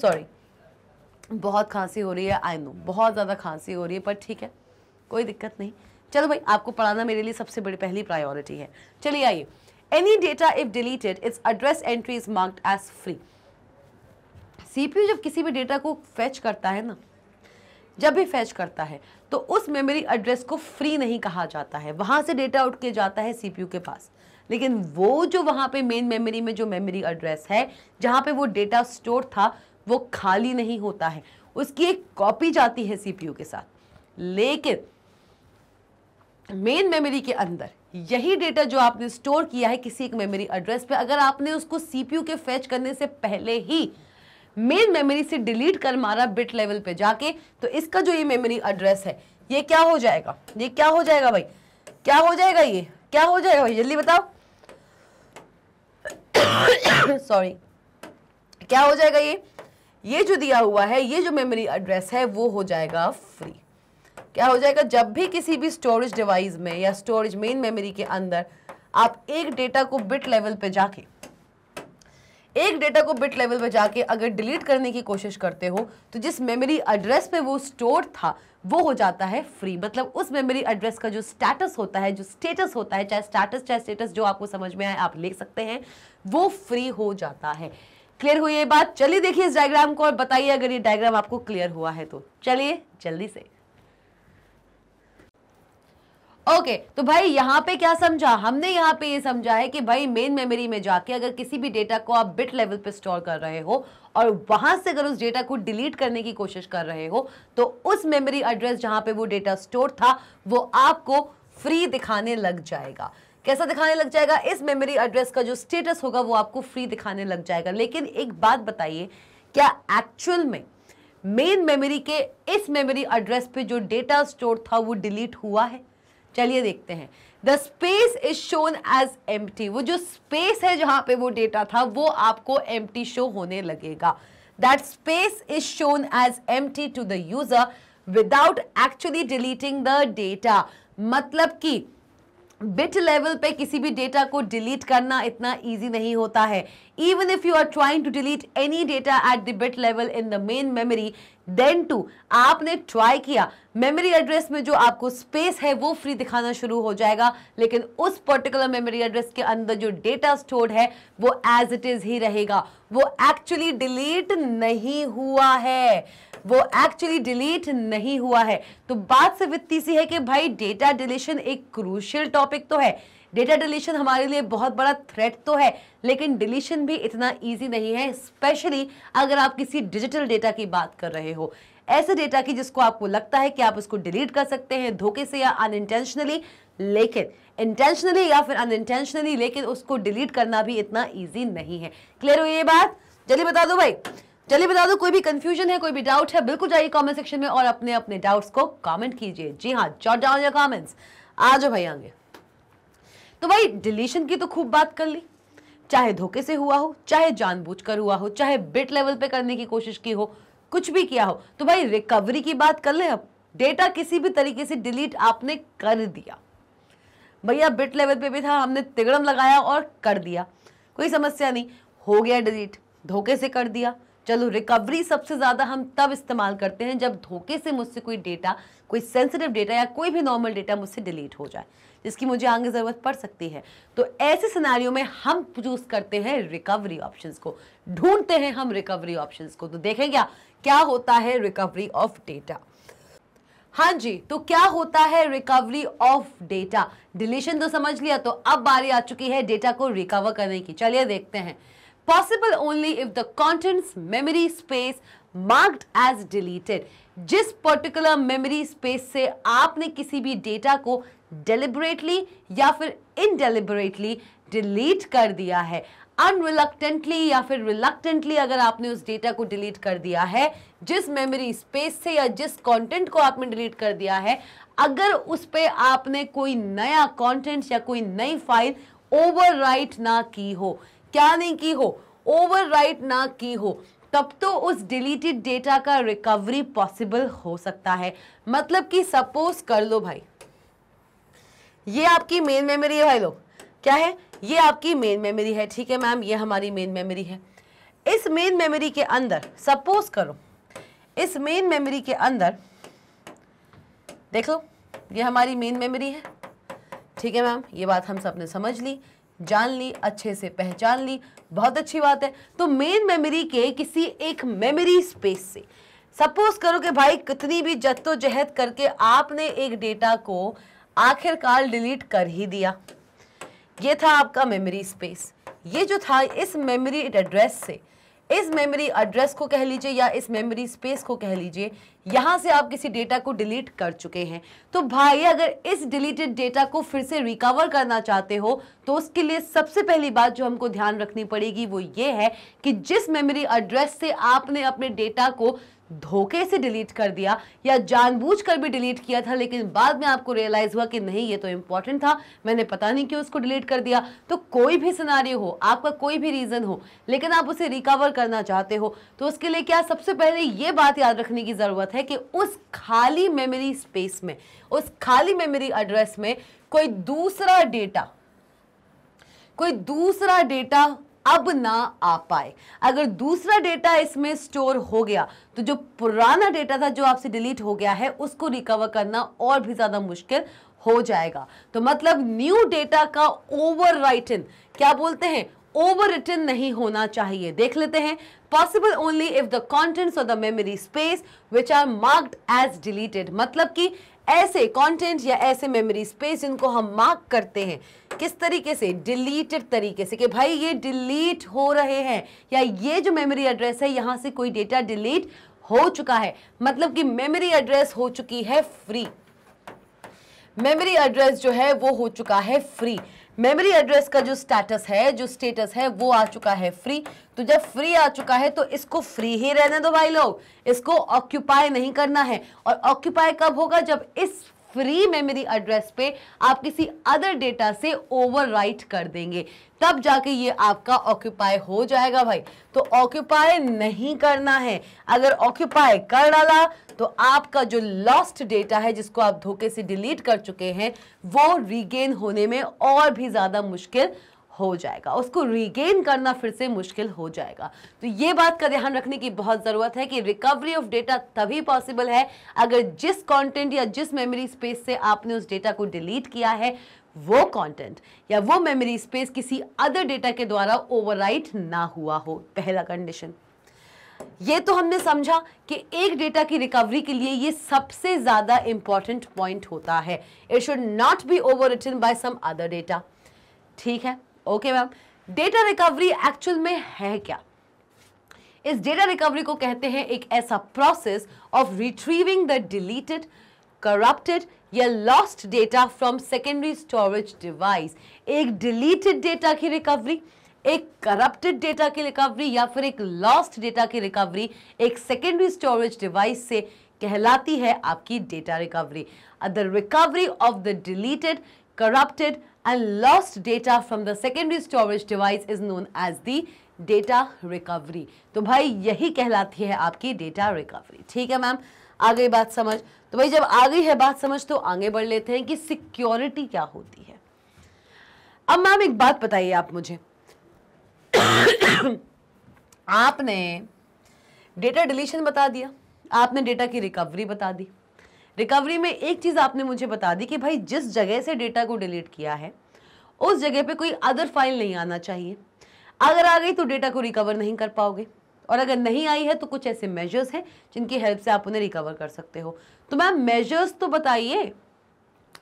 सॉरी बहुत खांसी हो रही है आई नो बहुत ज़्यादा खांसी हो रही है पर ठीक है कोई दिक्कत नहीं चलो भाई आपको पढ़ाना मेरे लिए सबसे बड़ी पहली प्रायोरिटी है चलिए आइए any data if deleted its address entry is marked as free CPU जब किसी भी डेटा को फेच करता है ना जब भी फैच करता है तो उस मेमोरी एड्रेस को फ्री नहीं कहा जाता है वहाँ से डेटा उठ के जाता है सीपीयू के पास लेकिन वो जो वहाँ पे मेन मेमोरी में जो मेमोरी एड्रेस है जहाँ पे वो डेटा स्टोर था वो खाली नहीं होता है उसकी एक कॉपी जाती है सीपीयू के साथ लेकिन मेन मेमोरी के अंदर यही डेटा जो आपने स्टोर किया है किसी एक मेमोरी एड्रेस पे अगर आपने उसको सीपीयू के फैच करने से पहले ही मेन मेमोरी से डिलीट कर मारा बिट लेवल पे जाके तो इसका जो ये मेमोरी एड्रेस है ये क्या हो जाएगा ये क्या हो जाएगा भाई क्या हो जाएगा ये क्या हो जाएगा भाई जल्दी बताओ सॉरी क्या हो जाएगा ये ये जो दिया हुआ है ये जो मेमोरी एड्रेस है वो हो जाएगा फ्री क्या हो जाएगा जब भी किसी भी स्टोरेज डिवाइस में या स्टोरेज मेन मेमोरी के अंदर आप एक डेटा को बिट लेवल पे जाके एक डेटा को बिट लेवल पर जाके अगर डिलीट करने की कोशिश करते हो तो जिस मेमोरी एड्रेस पे वो स्टोर था वो हो जाता है फ्री मतलब उस मेमोरी एड्रेस का जो स्टेटस होता है जो स्टेटस होता है चाहे स्टेटस चाहे स्टेटस जो आपको समझ में आए आप ले सकते हैं वो फ्री हो जाता है क्लियर हुई ये बात चलिए देखिए इस डायग्राम को और बताइए अगर ये डायग्राम आपको क्लियर हुआ है तो चलिए जल्दी से ओके तो भाई यहाँ पे क्या समझा हमने यहाँ पे ये समझा है कि भाई मेन मेमोरी में जाके अगर किसी भी डेटा को आप बिट लेवल पे स्टोर कर रहे हो और वहां से अगर उस डेटा को डिलीट करने की कोशिश कर रहे हो तो उस मेमोरी एड्रेस जहां पे वो डेटा स्टोर था वो आपको फ्री दिखाने लग जाएगा कैसा दिखाने लग जाएगा इस मेमोरी एड्रेस का जो स्टेटस होगा वो आपको फ्री दिखाने लग जाएगा लेकिन एक बात बताइए क्या एक्चुअल में मेन मेमोरी के इस मेमोरी एड्रेस पे जो डेटा स्टोर था वो डिलीट हुआ है चलिए देखते हैं the space is shown as एम वो जो स्पेस है जहां पे वो डेटा था वो आपको एम शो होने लगेगा that space is shown as एम to the user without actually deleting the data मतलब कि बिट लेवल पे किसी भी डेटा को डिलीट करना इतना इजी नहीं होता है even if you are trying to delete any data at the bit level in the main memory then टू आपने ट्राई किया मेमोरी एड्रेस में जो आपको स्पेस है वो फ्री दिखाना शुरू हो जाएगा लेकिन उस पर्टिकुलर मेमोरी एड्रेस के अंदर जो डेटा स्टोर्ड है वो एज इट इज ही रहेगा वो एक्चुअली डिलीट नहीं हुआ है वो एक्चुअली डिलीट नहीं हुआ है तो बात सिर्फ इतनी सी है कि भाई डेटा डिलीशन एक क्रूशियल टॉपिक तो है डेटा डिलीशन हमारे लिए बहुत बड़ा थ्रेट तो है लेकिन डिलीशन भी इतना ईजी नहीं है स्पेशली अगर आप किसी डिजिटल डेटा की बात कर रहे हो ऐसे डेटा की जिसको आपको लगता है कि आप उसको डिलीट कर सकते हैं धोखे से या अनइंटेंशनली लेकिन इंटेंशनली या फिर अनइंटेंशनली लेकिन उसको डिलीट करना भी इतना ईजी नहीं है क्लियर हुई ये बात जल्दी बता दो भाई चलिए बता दो कोई भी कंफ्यूजन है कोई भी डाउट है बिल्कुल जाइए कमेंट सेक्शन में और अपने अपने डाउट्स को कमेंट कीजिए जी हाँ जॉट डाउन या कमेंट्स आ जाओ भाई आगे तो भाई डिलीशन की तो खूब बात कर ली चाहे धोखे से हुआ हो चाहे जानबूझकर हुआ हो चाहे बिट लेवल पे करने की कोशिश की हो कुछ भी किया हो तो भाई रिकवरी की बात कर ले अब डेटा किसी भी तरीके से डिलीट आपने कर दिया भैया बिट लेवल पे भी था हमने तिगड़म लगाया और कर दिया कोई समस्या नहीं हो गया डिलीट धोखे से कर दिया चलो रिकवरी सबसे ज़्यादा हम तब इस्तेमाल करते हैं जब धोखे से मुझसे कोई डेटा कोई सेंसिटिव डेटा या कोई भी नॉर्मल डेटा मुझसे डिलीट हो जाए जिसकी मुझे आगे ज़रूरत पड़ सकती है तो ऐसे सिनारियों में हम चूज़ करते हैं रिकवरी ऑप्शन को ढूंढते हैं हम रिकवरी ऑप्शन को तो देखें क्या क्या होता है रिकवरी ऑफ डेटा हाँ जी तो क्या होता है रिकवरी ऑफ डेटा डिलीशन तो समझ लिया तो अब बारी आ चुकी है डेटा को रिकवर करने की चलिए देखते हैं possible only if the contents memory space marked as deleted जिस पर्टिकुलर मेमोरी स्पेस से आपने किसी भी डेटा को डेलिबरेटली या फिर इनडेलिबरेटली डिलीट कर दिया है अनरिलक्टेंटली या फिर रिलक्टेंटली अगर आपने उस डेटा को डिलीट कर दिया है जिस मेमोरी स्पेस से या जिस कंटेंट को आपने डिलीट कर दिया है अगर उस पर आपने कोई नया कंटेंट या कोई नई फाइल ओवरराइट ना की हो क्या नहीं की हो ओवरराइट ना की हो तब तो उस डिलीटेड डेटा का रिकवरी पॉसिबल हो सकता है मतलब कि सपोज कर लो भाई ये आपकी मेन मेमोरी है भाई लोग क्या है ये आपकी मेन मेमोरी है ठीक है मैम ये हमारी मेन मेमोरी है इस मेन मेमोरी के अंदर सपोज करो इस मेन मेमोरी के अंदर देख लो ये हमारी मेन मेमोरी है ठीक है मैम ये बात हम सब ने समझ ली जान ली अच्छे से पहचान ली बहुत अच्छी बात है तो मेन मेमोरी के किसी एक मेमोरी स्पेस से सपोज करो कि भाई कितनी भी जद्दोजहद करके आपने एक डेटा को आखिरकार डिलीट कर ही दिया ये था आपका मेमोरी स्पेस ये जो था इस मेमोरी एड्रेस से इस मेमोरी एड्रेस को कह लीजिए या इस मेमोरी स्पेस को कह लीजिए यहां से आप किसी डेटा को डिलीट कर चुके हैं तो भाई अगर इस डिलीटेड डेटा को फिर से रिकवर करना चाहते हो तो उसके लिए सबसे पहली बात जो हमको ध्यान रखनी पड़ेगी वो ये है कि जिस मेमोरी एड्रेस से आपने अपने डेटा को धोखे से डिलीट कर दिया या जानबूझकर भी डिलीट किया था लेकिन बाद में आपको रियलाइज़ हुआ कि नहीं ये तो इंपॉर्टेंट था मैंने पता नहीं क्यों उसको डिलीट कर दिया तो कोई भी सिनारी हो आपका कोई भी रीज़न हो लेकिन आप उसे रिकवर करना चाहते हो तो उसके लिए क्या सबसे पहले ये बात याद रखने की ज़रूरत है कि उस खाली मेमोरी स्पेस में उस खाली मेमोरी एड्रेस में कोई दूसरा डेटा कोई दूसरा डेटा अब ना आ पाए अगर दूसरा डेटा इसमें स्टोर हो गया तो जो पुराना डेटा था जो आपसे डिलीट हो गया है उसको रिकवर करना और भी ज़्यादा मुश्किल हो जाएगा तो मतलब न्यू डेटा का ओवर क्या बोलते हैं ओवर रिटिन नहीं होना चाहिए देख लेते हैं possible only if the contents of the memory space which are marked as deleted मतलब कि ऐसे कंटेंट या ऐसे मेमोरी स्पेस जिनको हम मार्क करते हैं किस तरीके से डिलीटेड तरीके से कि भाई ये डिलीट हो रहे हैं या ये जो मेमोरी एड्रेस है यहाँ से कोई डेटा डिलीट हो चुका है मतलब कि मेमोरी एड्रेस हो चुकी है फ्री मेमोरी एड्रेस जो है वो हो चुका है फ्री मेमोरी एड्रेस का जो स्टेटस है जो स्टेटस है वो आ चुका है फ्री तो जब फ्री आ चुका है तो इसको फ्री ही रहने दो भाई लोग इसको ऑक्यूपाई नहीं करना है और ऑक्यूपाई कब होगा जब इस फ्री मेमोरी एड्रेस पे आप किसी अदर डेटा से ओवरराइट कर देंगे तब जाके ये आपका ऑक्यूपाई हो जाएगा भाई तो ऑक्यूपाई नहीं करना है अगर ऑक्यूपाई कर डाला तो आपका जो लॉस्ट डेटा है जिसको आप धोखे से डिलीट कर चुके हैं वो रिगेन होने में और भी ज़्यादा मुश्किल हो जाएगा उसको रिगेन करना फिर से मुश्किल हो जाएगा तो ये बात का ध्यान रखने की बहुत ज़रूरत है कि रिकवरी ऑफ डेटा तभी पॉसिबल है अगर जिस कंटेंट या जिस मेमोरी स्पेस से आपने उस डेटा को डिलीट किया है वो कंटेंट या वो मेमोरी स्पेस किसी अदर डेटा के द्वारा ओवरराइट ना हुआ हो पहला कंडीशन ये तो हमने समझा कि एक डेटा की रिकवरी के लिए ये सबसे ज़्यादा इंपॉर्टेंट पॉइंट होता है it should not be overwritten by some other data ठीक है okay ma'am data recovery actual में है क्या इस डेटा रिकवरी को कहते हैं एक ऐसा process of retrieving the deleted corrupted या lost data from secondary storage device एक डिलीटेड डेटा की रिकवरी एक करप्टेड डेटा की रिकवरी या फिर एक लॉस्ट डेटा की रिकवरी एक सेकेंडरी स्टोरेज डिवाइस से कहलाती है आपकी data recovery the recovery of the deleted corrupted and lost data from the secondary storage device is known as the data recovery तो भाई यही कहलाती है आपकी डेटा रिकवरी ठीक है मैम आ गई बात समझ तो भाई जब आ गई है बात समझ तो आगे बढ़ लेते हैं कि सिक्योरिटी क्या होती है अब मैम एक बात बताइए आप मुझे आपने डेटा डिलीशन बता दिया आपने डेटा की रिकवरी बता दी रिकवरी में एक चीज़ आपने मुझे बता दी कि भाई जिस जगह से डेटा को डिलीट किया है उस जगह पे कोई अदर फाइल नहीं आना चाहिए अगर आ गई तो डेटा को रिकवर नहीं कर पाओगे और अगर नहीं आई है तो कुछ ऐसे मेजर्स हैं जिनकी हेल्प से आप उन्हें रिकवर कर सकते हो तो मैम मेजर्स तो बताइए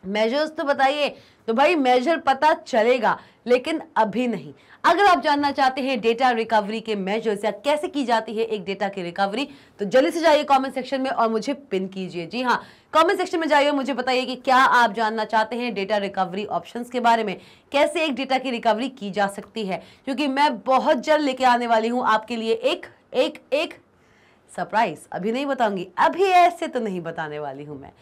मेजर्स तो बताइए तो भाई मेजर पता चलेगा लेकिन अभी नहीं अगर आप जानना चाहते हैं डेटा रिकवरी के मेजर्स या कैसे की जाती है एक डेटा की रिकवरी तो जल्दी से जाइए कमेंट सेक्शन में और मुझे पिन कीजिए जी हाँ कमेंट सेक्शन में जाइए मुझे बताइए कि क्या आप जानना चाहते हैं डेटा रिकवरी ऑप्शंस के बारे में कैसे एक डेटा की रिकवरी की जा सकती है क्योंकि मैं बहुत जल्द लेके आने वाली हूँ आपके लिए एक एक एक सरप्राइज अभी नहीं बताऊंगी अभी ऐसे तो नहीं बताने वाली हूँ मैं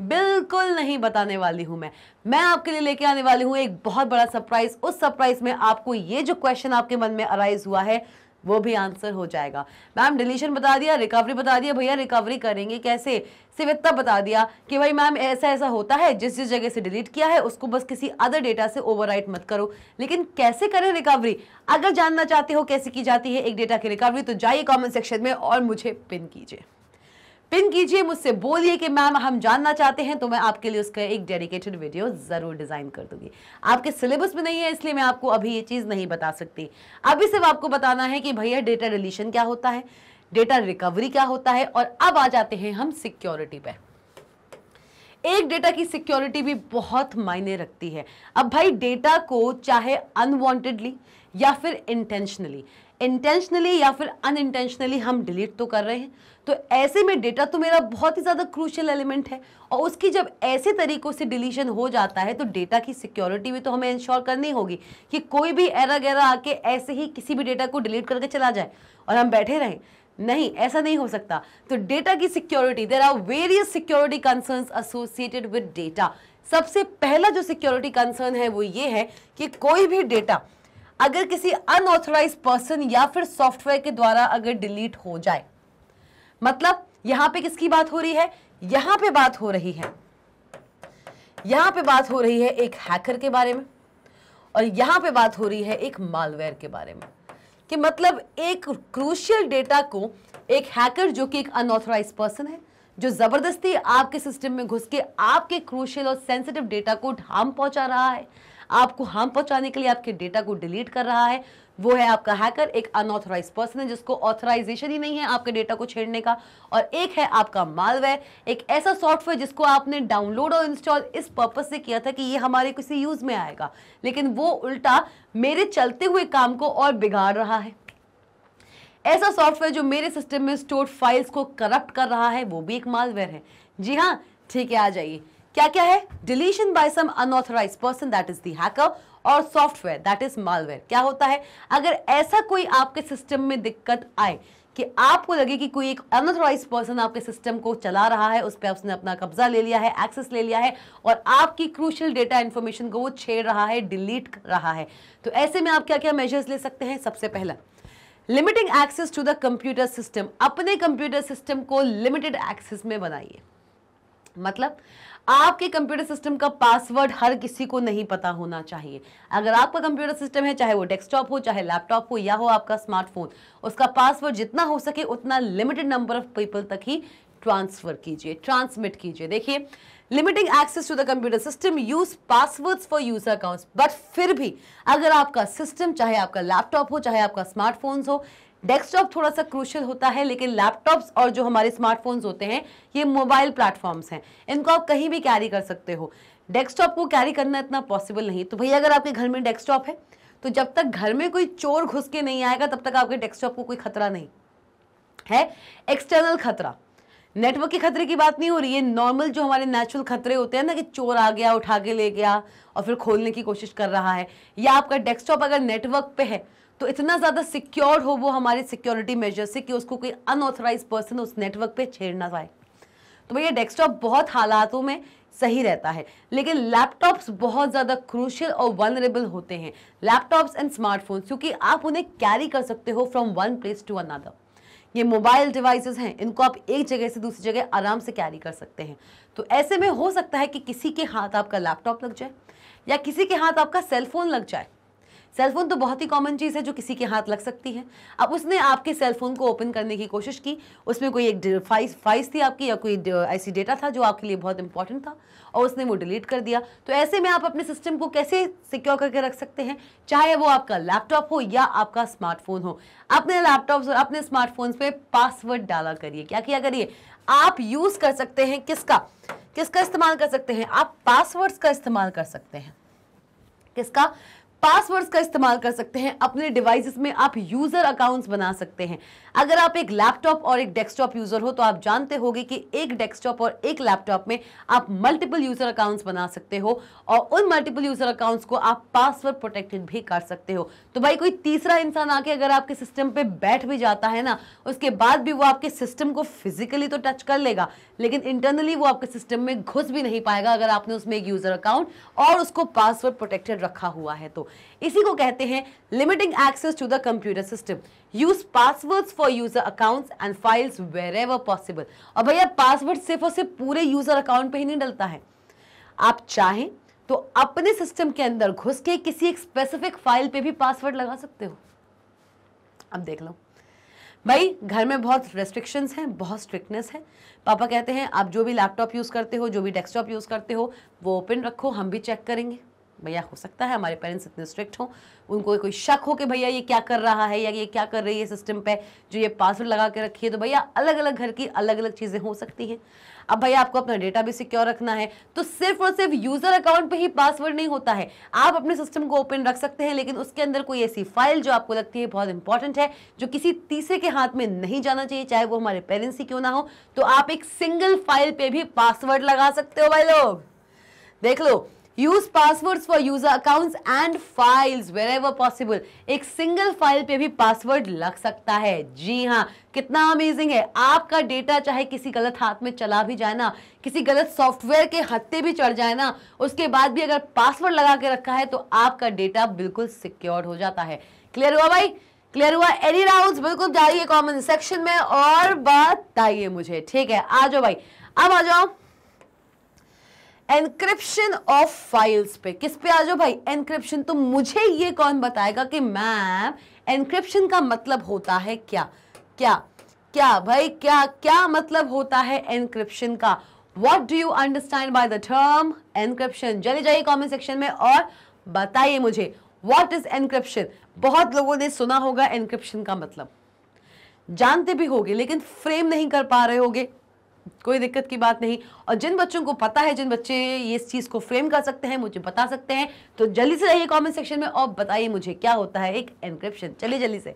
बिल्कुल नहीं बताने वाली हूं मैं मैं आपके लिए लेके आने वाली हूं एक बहुत बड़ा सरप्राइज उस सरप्राइज में आपको ये जो क्वेश्चन आपके मन में अराइज हुआ है वो भी आंसर हो जाएगा मैम डिलीशन बता दिया रिकवरी बता दिया भैया रिकवरी करेंगे कैसे सिर्फ इतना बता दिया कि भाई मैम ऐसा ऐसा होता है जिस जिस जगह से डिलीट किया है उसको बस किसी अदर डेटा से ओवरराइट मत करो लेकिन कैसे करें रिकवरी अगर जानना चाहते हो कैसे की जाती है एक डेटा की रिकवरी तो जाइए कॉमेंट सेक्शन में और मुझे पिन कीजिए पिन कीजिए मुझसे बोलिए कि मैम हम जानना चाहते हैं तो मैं आपके लिए उसका एक डेडिकेटेड वीडियो ज़रूर डिज़ाइन कर दूंगी आपके सिलेबस में नहीं है इसलिए मैं आपको अभी ये चीज़ नहीं बता सकती अभी सिर्फ आपको बताना है कि भैया डेटा डिलीशन क्या होता है डेटा रिकवरी क्या होता है और अब आ जाते हैं हम सिक्योरिटी पर एक डेटा की सिक्योरिटी भी बहुत मायने रखती है अब भाई डेटा को चाहे अनवांटेडली या फिर इंटेंशनली इंटेंशनली या फिर अनइंटेंशनली हम डिलीट तो कर रहे हैं तो ऐसे में डेटा तो मेरा बहुत ही ज़्यादा क्रूशल एलिमेंट है और उसकी जब ऐसे तरीक़ों से डिलीशन हो जाता है तो डेटा की सिक्योरिटी भी तो हमें इंश्योर करनी होगी कि कोई भी एरा गैरा आके ऐसे ही किसी भी डेटा को डिलीट करके चला जाए और हम बैठे रहें नहीं ऐसा नहीं हो सकता तो डेटा की security there are various security concern associated with data सबसे पहला जो सिक्योरिटी कंसर्न है वो ये है कि कोई भी डेटा अगर किसी अनऑथोराइज पर्सन या फिर सॉफ्टवेयर के द्वारा अगर डिलीट हो जाए मतलब यहां पे किसकी बात हो रही है यहां पे बात हो रही है यहां पे बात हो रही है एक हैकर के बारे में और यहां पे बात हो रही है एक मालवेयर के बारे में कि मतलब एक क्रूशियल डेटा को एक हैकर जो कि एक अनऑथराइज पर्सन है जो ज़बरदस्ती आपके सिस्टम में घुस के आपके क्रूशियल और सेंसिटिव डेटा को हार्म पहुंचा रहा है आपको हार्म पहुंचाने के लिए आपके डेटा को डिलीट कर रहा है वो है आपका हैकर एक अनऑथराइज पर्सन है जिसको ऑथराइजेशन ही नहीं है आपके डेटा को छेड़ने का और एक है आपका मालवेयर एक ऐसा सॉफ्टवेयर जिसको आपने डाउनलोड और इंस्टॉल इस पर्पज से किया था कि ये हमारे किसी यूज़ में आएगा लेकिन वो उल्टा मेरे चलते हुए काम को और बिगाड़ रहा है ऐसा सॉफ्टवेयर जो मेरे सिस्टम में स्टोर्ड फाइल्स को करप्ट कर रहा है वो भी एक मालवेयर है जी हाँ ठीक है आ जाइए क्या क्या है deletion by some unauthorized person that is the hacker और सॉफ्टवेयर दैट इज मालवेयर क्या होता है अगर ऐसा कोई आपके सिस्टम में दिक्कत आए कि आपको लगे कि कोई एक अनऑथराइज पर्सन आपके सिस्टम को चला रहा है उस पर उसने अपना कब्जा ले लिया है एक्सेस ले लिया है और आपकी क्रूशल डेटा इन्फॉर्मेशन को वो छेड़ रहा है डिलीट कर रहा है तो ऐसे में आप क्या क्या मेजर्स ले सकते हैं सबसे पहला limiting access to the computer system अपने कंप्यूटर सिस्टम को लिमिटेड एक्सेस में बनाइए मतलब आपके कंप्यूटर सिस्टम का पासवर्ड हर किसी को नहीं पता होना चाहिए अगर आपका कंप्यूटर सिस्टम है चाहे वो डेस्कटॉप हो चाहे लैपटॉप हो या हो आपका स्मार्टफोन उसका पासवर्ड जितना हो सके उतना लिमिटेड नंबर ऑफ पीपल तक ही ट्रांसफर कीजिए ट्रांसमिट कीजिए देखिए limiting access to the computer system use passwords for user accounts but फिर भी अगर आपका सिस्टम चाहे आपका लैपटॉप हो चाहे आपका स्मार्टफोन्स हो डेस्कटॉप थोड़ा सा क्रूशल होता है लेकिन लैपटॉप्स और जो हमारे स्मार्टफोन्स होते हैं ये मोबाइल प्लेटफॉर्म्स हैं इनको आप कहीं भी कैरी कर सकते हो डेस्कटॉप को कैरी करना इतना पॉसिबल नहीं तो भैया अगर आपके घर में डेस्कटॉप है तो जब तक घर में कोई चोर घुस के नहीं आएगा तब तक आपके डेस्कटॉप को कोई खतरा नहीं है एक्सटर्नल खतरा नेटवर्क के खतरे की बात नहीं हो रही है नॉर्मल जो हमारे नेचुरल खतरे होते हैं ना कि चोर आ गया उठा के ले गया और फिर खोलने की कोशिश कर रहा है या आपका डेस्कटॉप अगर नेटवर्क पे है तो इतना ज़्यादा सिक्योर हो वो हमारे सिक्योरिटी मेजर से कि उसको कोई अनऑथराइज पर्सन उस नेटवर्क पे छेड़ ना पाए तो भैया डेस्कटॉप बहुत हालातों में सही रहता है लेकिन लैपटॉप्स बहुत ज़्यादा क्रूशियल और वनरेबल होते हैं लैपटॉप्स एंड स्मार्टफोन्स क्योंकि आप उन्हें कैरी कर सकते हो from one place to another ये मोबाइल डिवाइसेस हैं इनको आप एक जगह से दूसरी जगह आराम से कैरी कर सकते हैं तो ऐसे में हो सकता है कि किसी के हाथ आपका लैपटॉप लग जाए या किसी के हाथ आपका सेलफोन लग जाए सेलफोन तो बहुत ही कॉमन चीज़ है जो किसी के हाथ लग सकती है अब उसने आपके सेलफोन को ओपन करने की कोशिश की उसमें कोई एक फाइस फाइस थी आपकी या कोई ऐसी डेटा था जो आपके लिए बहुत इंपॉर्टेंट था और उसने वो डिलीट कर दिया तो ऐसे में आप अपने सिस्टम को कैसे सिक्योर करके रख सकते हैं चाहे वो आपका लैपटॉप हो या आपका स्मार्टफोन हो अपने लैपटॉप्स और अपने स्मार्टफोन्स पे पासवर्ड डाला करिए क्या किया करिए आप यूज़ कर सकते हैं किसका किसका इस्तेमाल कर सकते हैं आप पासवर्ड्स का इस्तेमाल कर सकते हैं किसका पासवर्ड्स का इस्तेमाल कर सकते हैं अपने डिवाइसेस में आप यूज़र अकाउंट्स बना सकते हैं अगर आप एक लैपटॉप और एक डेस्कटॉप यूज़र हो तो आप जानते होंगे कि एक डेस्कटॉप और एक लैपटॉप में आप मल्टीपल यूज़र अकाउंट्स बना सकते हो और उन मल्टीपल यूज़र अकाउंट्स को आप पासवर्ड प्रोटेक्टेड भी कर सकते हो तो भाई कोई तीसरा इंसान आके अगर आपके सिस्टम पर बैठ भी जाता है ना उसके बाद भी वो आपके सिस्टम को फिजिकली तो टच कर लेगा लेकिन इंटरनली वो आपके सिस्टम में घुस भी नहीं पाएगा अगर आपने उसमें एक यूज़र अकाउंट और उसको पासवर्ड प्रोटेक्टेड रखा हुआ है तो इसी को कहते हैं limiting access to the computer system use passwords for user accounts and files wherever possible और भैया पासवर्ड सिर्फ और सिर्फ पूरे यूजर अकाउंट पे ही नहीं डलता है आप चाहें तो अपने सिस्टम के अंदर घुस के किसी एक स्पेसिफिक फाइल पे भी पासवर्ड लगा सकते हो अब देख लो भाई घर में बहुत रेस्ट्रिक्शंस हैं बहुत स्ट्रिक्टनेस है पापा कहते हैं आप जो भी लैपटॉप यूज़ करते हो जो भी डेस्कटॉप यूज़ करते हो वो ओपन रखो हम भी चेक करेंगे भैया हो सकता है हमारे पेरेंट्स इतने स्ट्रिक्ट हों उनको कोई शक हो कि भैया ये क्या कर रहा है या ये क्या कर रही है सिस्टम पे जो ये पासवर्ड लगा के रखी है तो भैया अलग अलग घर की अलग अलग चीज़ें हो सकती हैं अब भैया आपको अपना डेटा भी सिक्योर रखना है तो सिर्फ और सिर्फ यूज़र अकाउंट पर ही पासवर्ड नहीं होता है आप अपने सिस्टम को ओपन रख सकते हैं लेकिन उसके अंदर कोई ऐसी फाइल जो आपको लगती है बहुत इंपॉर्टेंट है जो किसी तीसरे के हाथ में नहीं जाना चाहिए चाहे वो हमारे पेरेंट्स ही क्यों ना हो तो आप एक सिंगल फाइल पर भी पासवर्ड लगा सकते हो भाई लोग देख लो use passwords for user accounts and files wherever possible एक सिंगल फाइल पे भी पासवर्ड लग सकता है जी हाँ कितना अमेजिंग है आपका डेटा चाहे किसी गलत हाथ में चला भी जाए ना किसी गलत सॉफ्टवेयर के हत्ते भी चढ़ जाए ना उसके बाद भी अगर पासवर्ड लगा के रखा है तो आपका डेटा बिल्कुल सिक्योर्ड हो जाता है क्लियर हुआ भाई क्लियर हुआ एनी राउंड बिल्कुल जाइए कॉमेंट सेक्शन में और बताइए मुझे ठीक है आ जाओ भाई अब आ जाओ एनक्रिप्शन ऑफ फाइल्स पे किस पे आ जाओ भाई एनक्रिप्शन तो मुझे ये कौन बताएगा कि मैम एनक्रिप्शन का मतलब होता है क्या क्या क्या भाई क्या क्या मतलब होता है एनक्रिप्शन का what do you understand by the term encryption चले जाइए कॉमेंट सेक्शन में और बताइए मुझे वॉट इज एनक्रिप्शन बहुत लोगों ने सुना होगा एनक्रिप्शन का मतलब जानते भी होगे लेकिन फ्रेम नहीं कर पा रहे होगे कोई दिक्कत की बात नहीं और जिन बच्चों को पता है जिन बच्चे ये इस चीज़ को फ्रेम कर सकते हैं मुझे बता सकते हैं तो जल्दी से रहिए कमेंट सेक्शन में और बताइए मुझे क्या होता है एक एनक्रिप्शन चलिए जल्दी से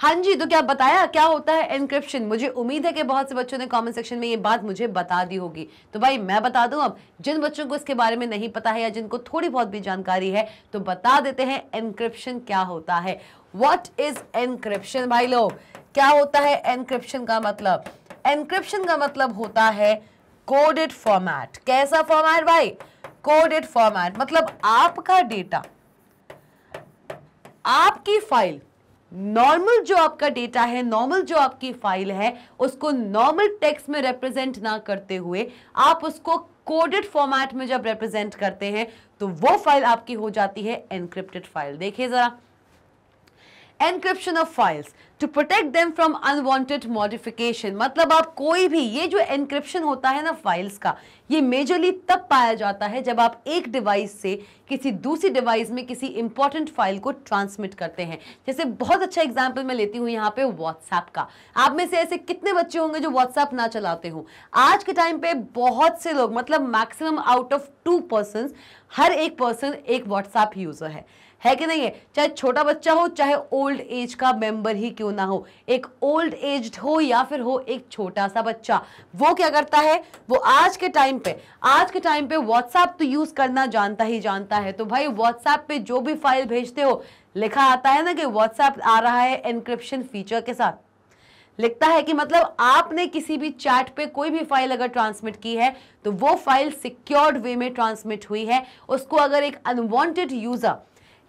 हाँ जी तो क्या बताया क्या होता है एनक्रिप्शन मुझे उम्मीद है कि बहुत से बच्चों ने कमेंट सेक्शन में ये बात मुझे बता दी होगी तो भाई मैं बता दूं अब जिन बच्चों को इसके बारे में नहीं पता है या जिनको थोड़ी बहुत भी जानकारी है तो बता देते हैं एनक्रिप्शन क्या होता है व्हाट इज एनक्रिप्शन भाई लोग क्या होता है एनक्रिप्शन का मतलब एनक्रिप्शन का मतलब होता है कोडेड फॉर्मेट कैसा फॉर्मेट भाई कोडेड फॉर्मेट मतलब आपका डेटा आपकी फाइल नॉर्मल जो आपका डेटा है नॉर्मल जो आपकी फाइल है उसको नॉर्मल टेक्स्ट में रिप्रेजेंट ना करते हुए आप उसको कोडेड फॉर्मेट में जब रिप्रेजेंट करते हैं तो वो फाइल आपकी हो जाती है एनक्रिप्टेड फाइल देखिए ज़रा encryption of files to protect them from unwanted modification मतलब आप कोई भी ये जो एनक्रिप्शन होता है ना फाइल्स का ये मेजरली तब पाया जाता है जब आप एक डिवाइस से किसी दूसरी डिवाइस में किसी इंपॉर्टेंट फाइल को ट्रांसमिट करते हैं जैसे बहुत अच्छा एग्जाम्पल मैं लेती हूँ यहाँ पे व्हाट्सएप का आप में से ऐसे कितने बच्चे होंगे जो व्हाट्सएप ना चलाते हो आज के टाइम पे बहुत से लोग मतलब maximum out of two person हर एक पर्सन एक व्हाट्सएप यूज़र है है कि नहीं है चाहे छोटा बच्चा हो चाहे ओल्ड एज का मेंबर ही क्यों ना हो एक ओल्ड एज हो या फिर हो एक छोटा सा बच्चा वो क्या करता है वो आज के टाइम पे आज के टाइम पे व्हाट्सएप तो यूज़ करना जानता ही जानता है तो भाई व्हाट्सएप पे जो भी फाइल भेजते हो लिखा आता है ना कि व्हाट्सएप आ रहा है एनक्रिप्शन फीचर के साथ लिखता है कि मतलब आपने किसी भी चैट पे कोई भी फाइल अगर ट्रांसमिट की है तो वो फाइल सिक्योर्ड वे में ट्रांसमिट हुई है उसको अगर एक अनवांटेड यूज़र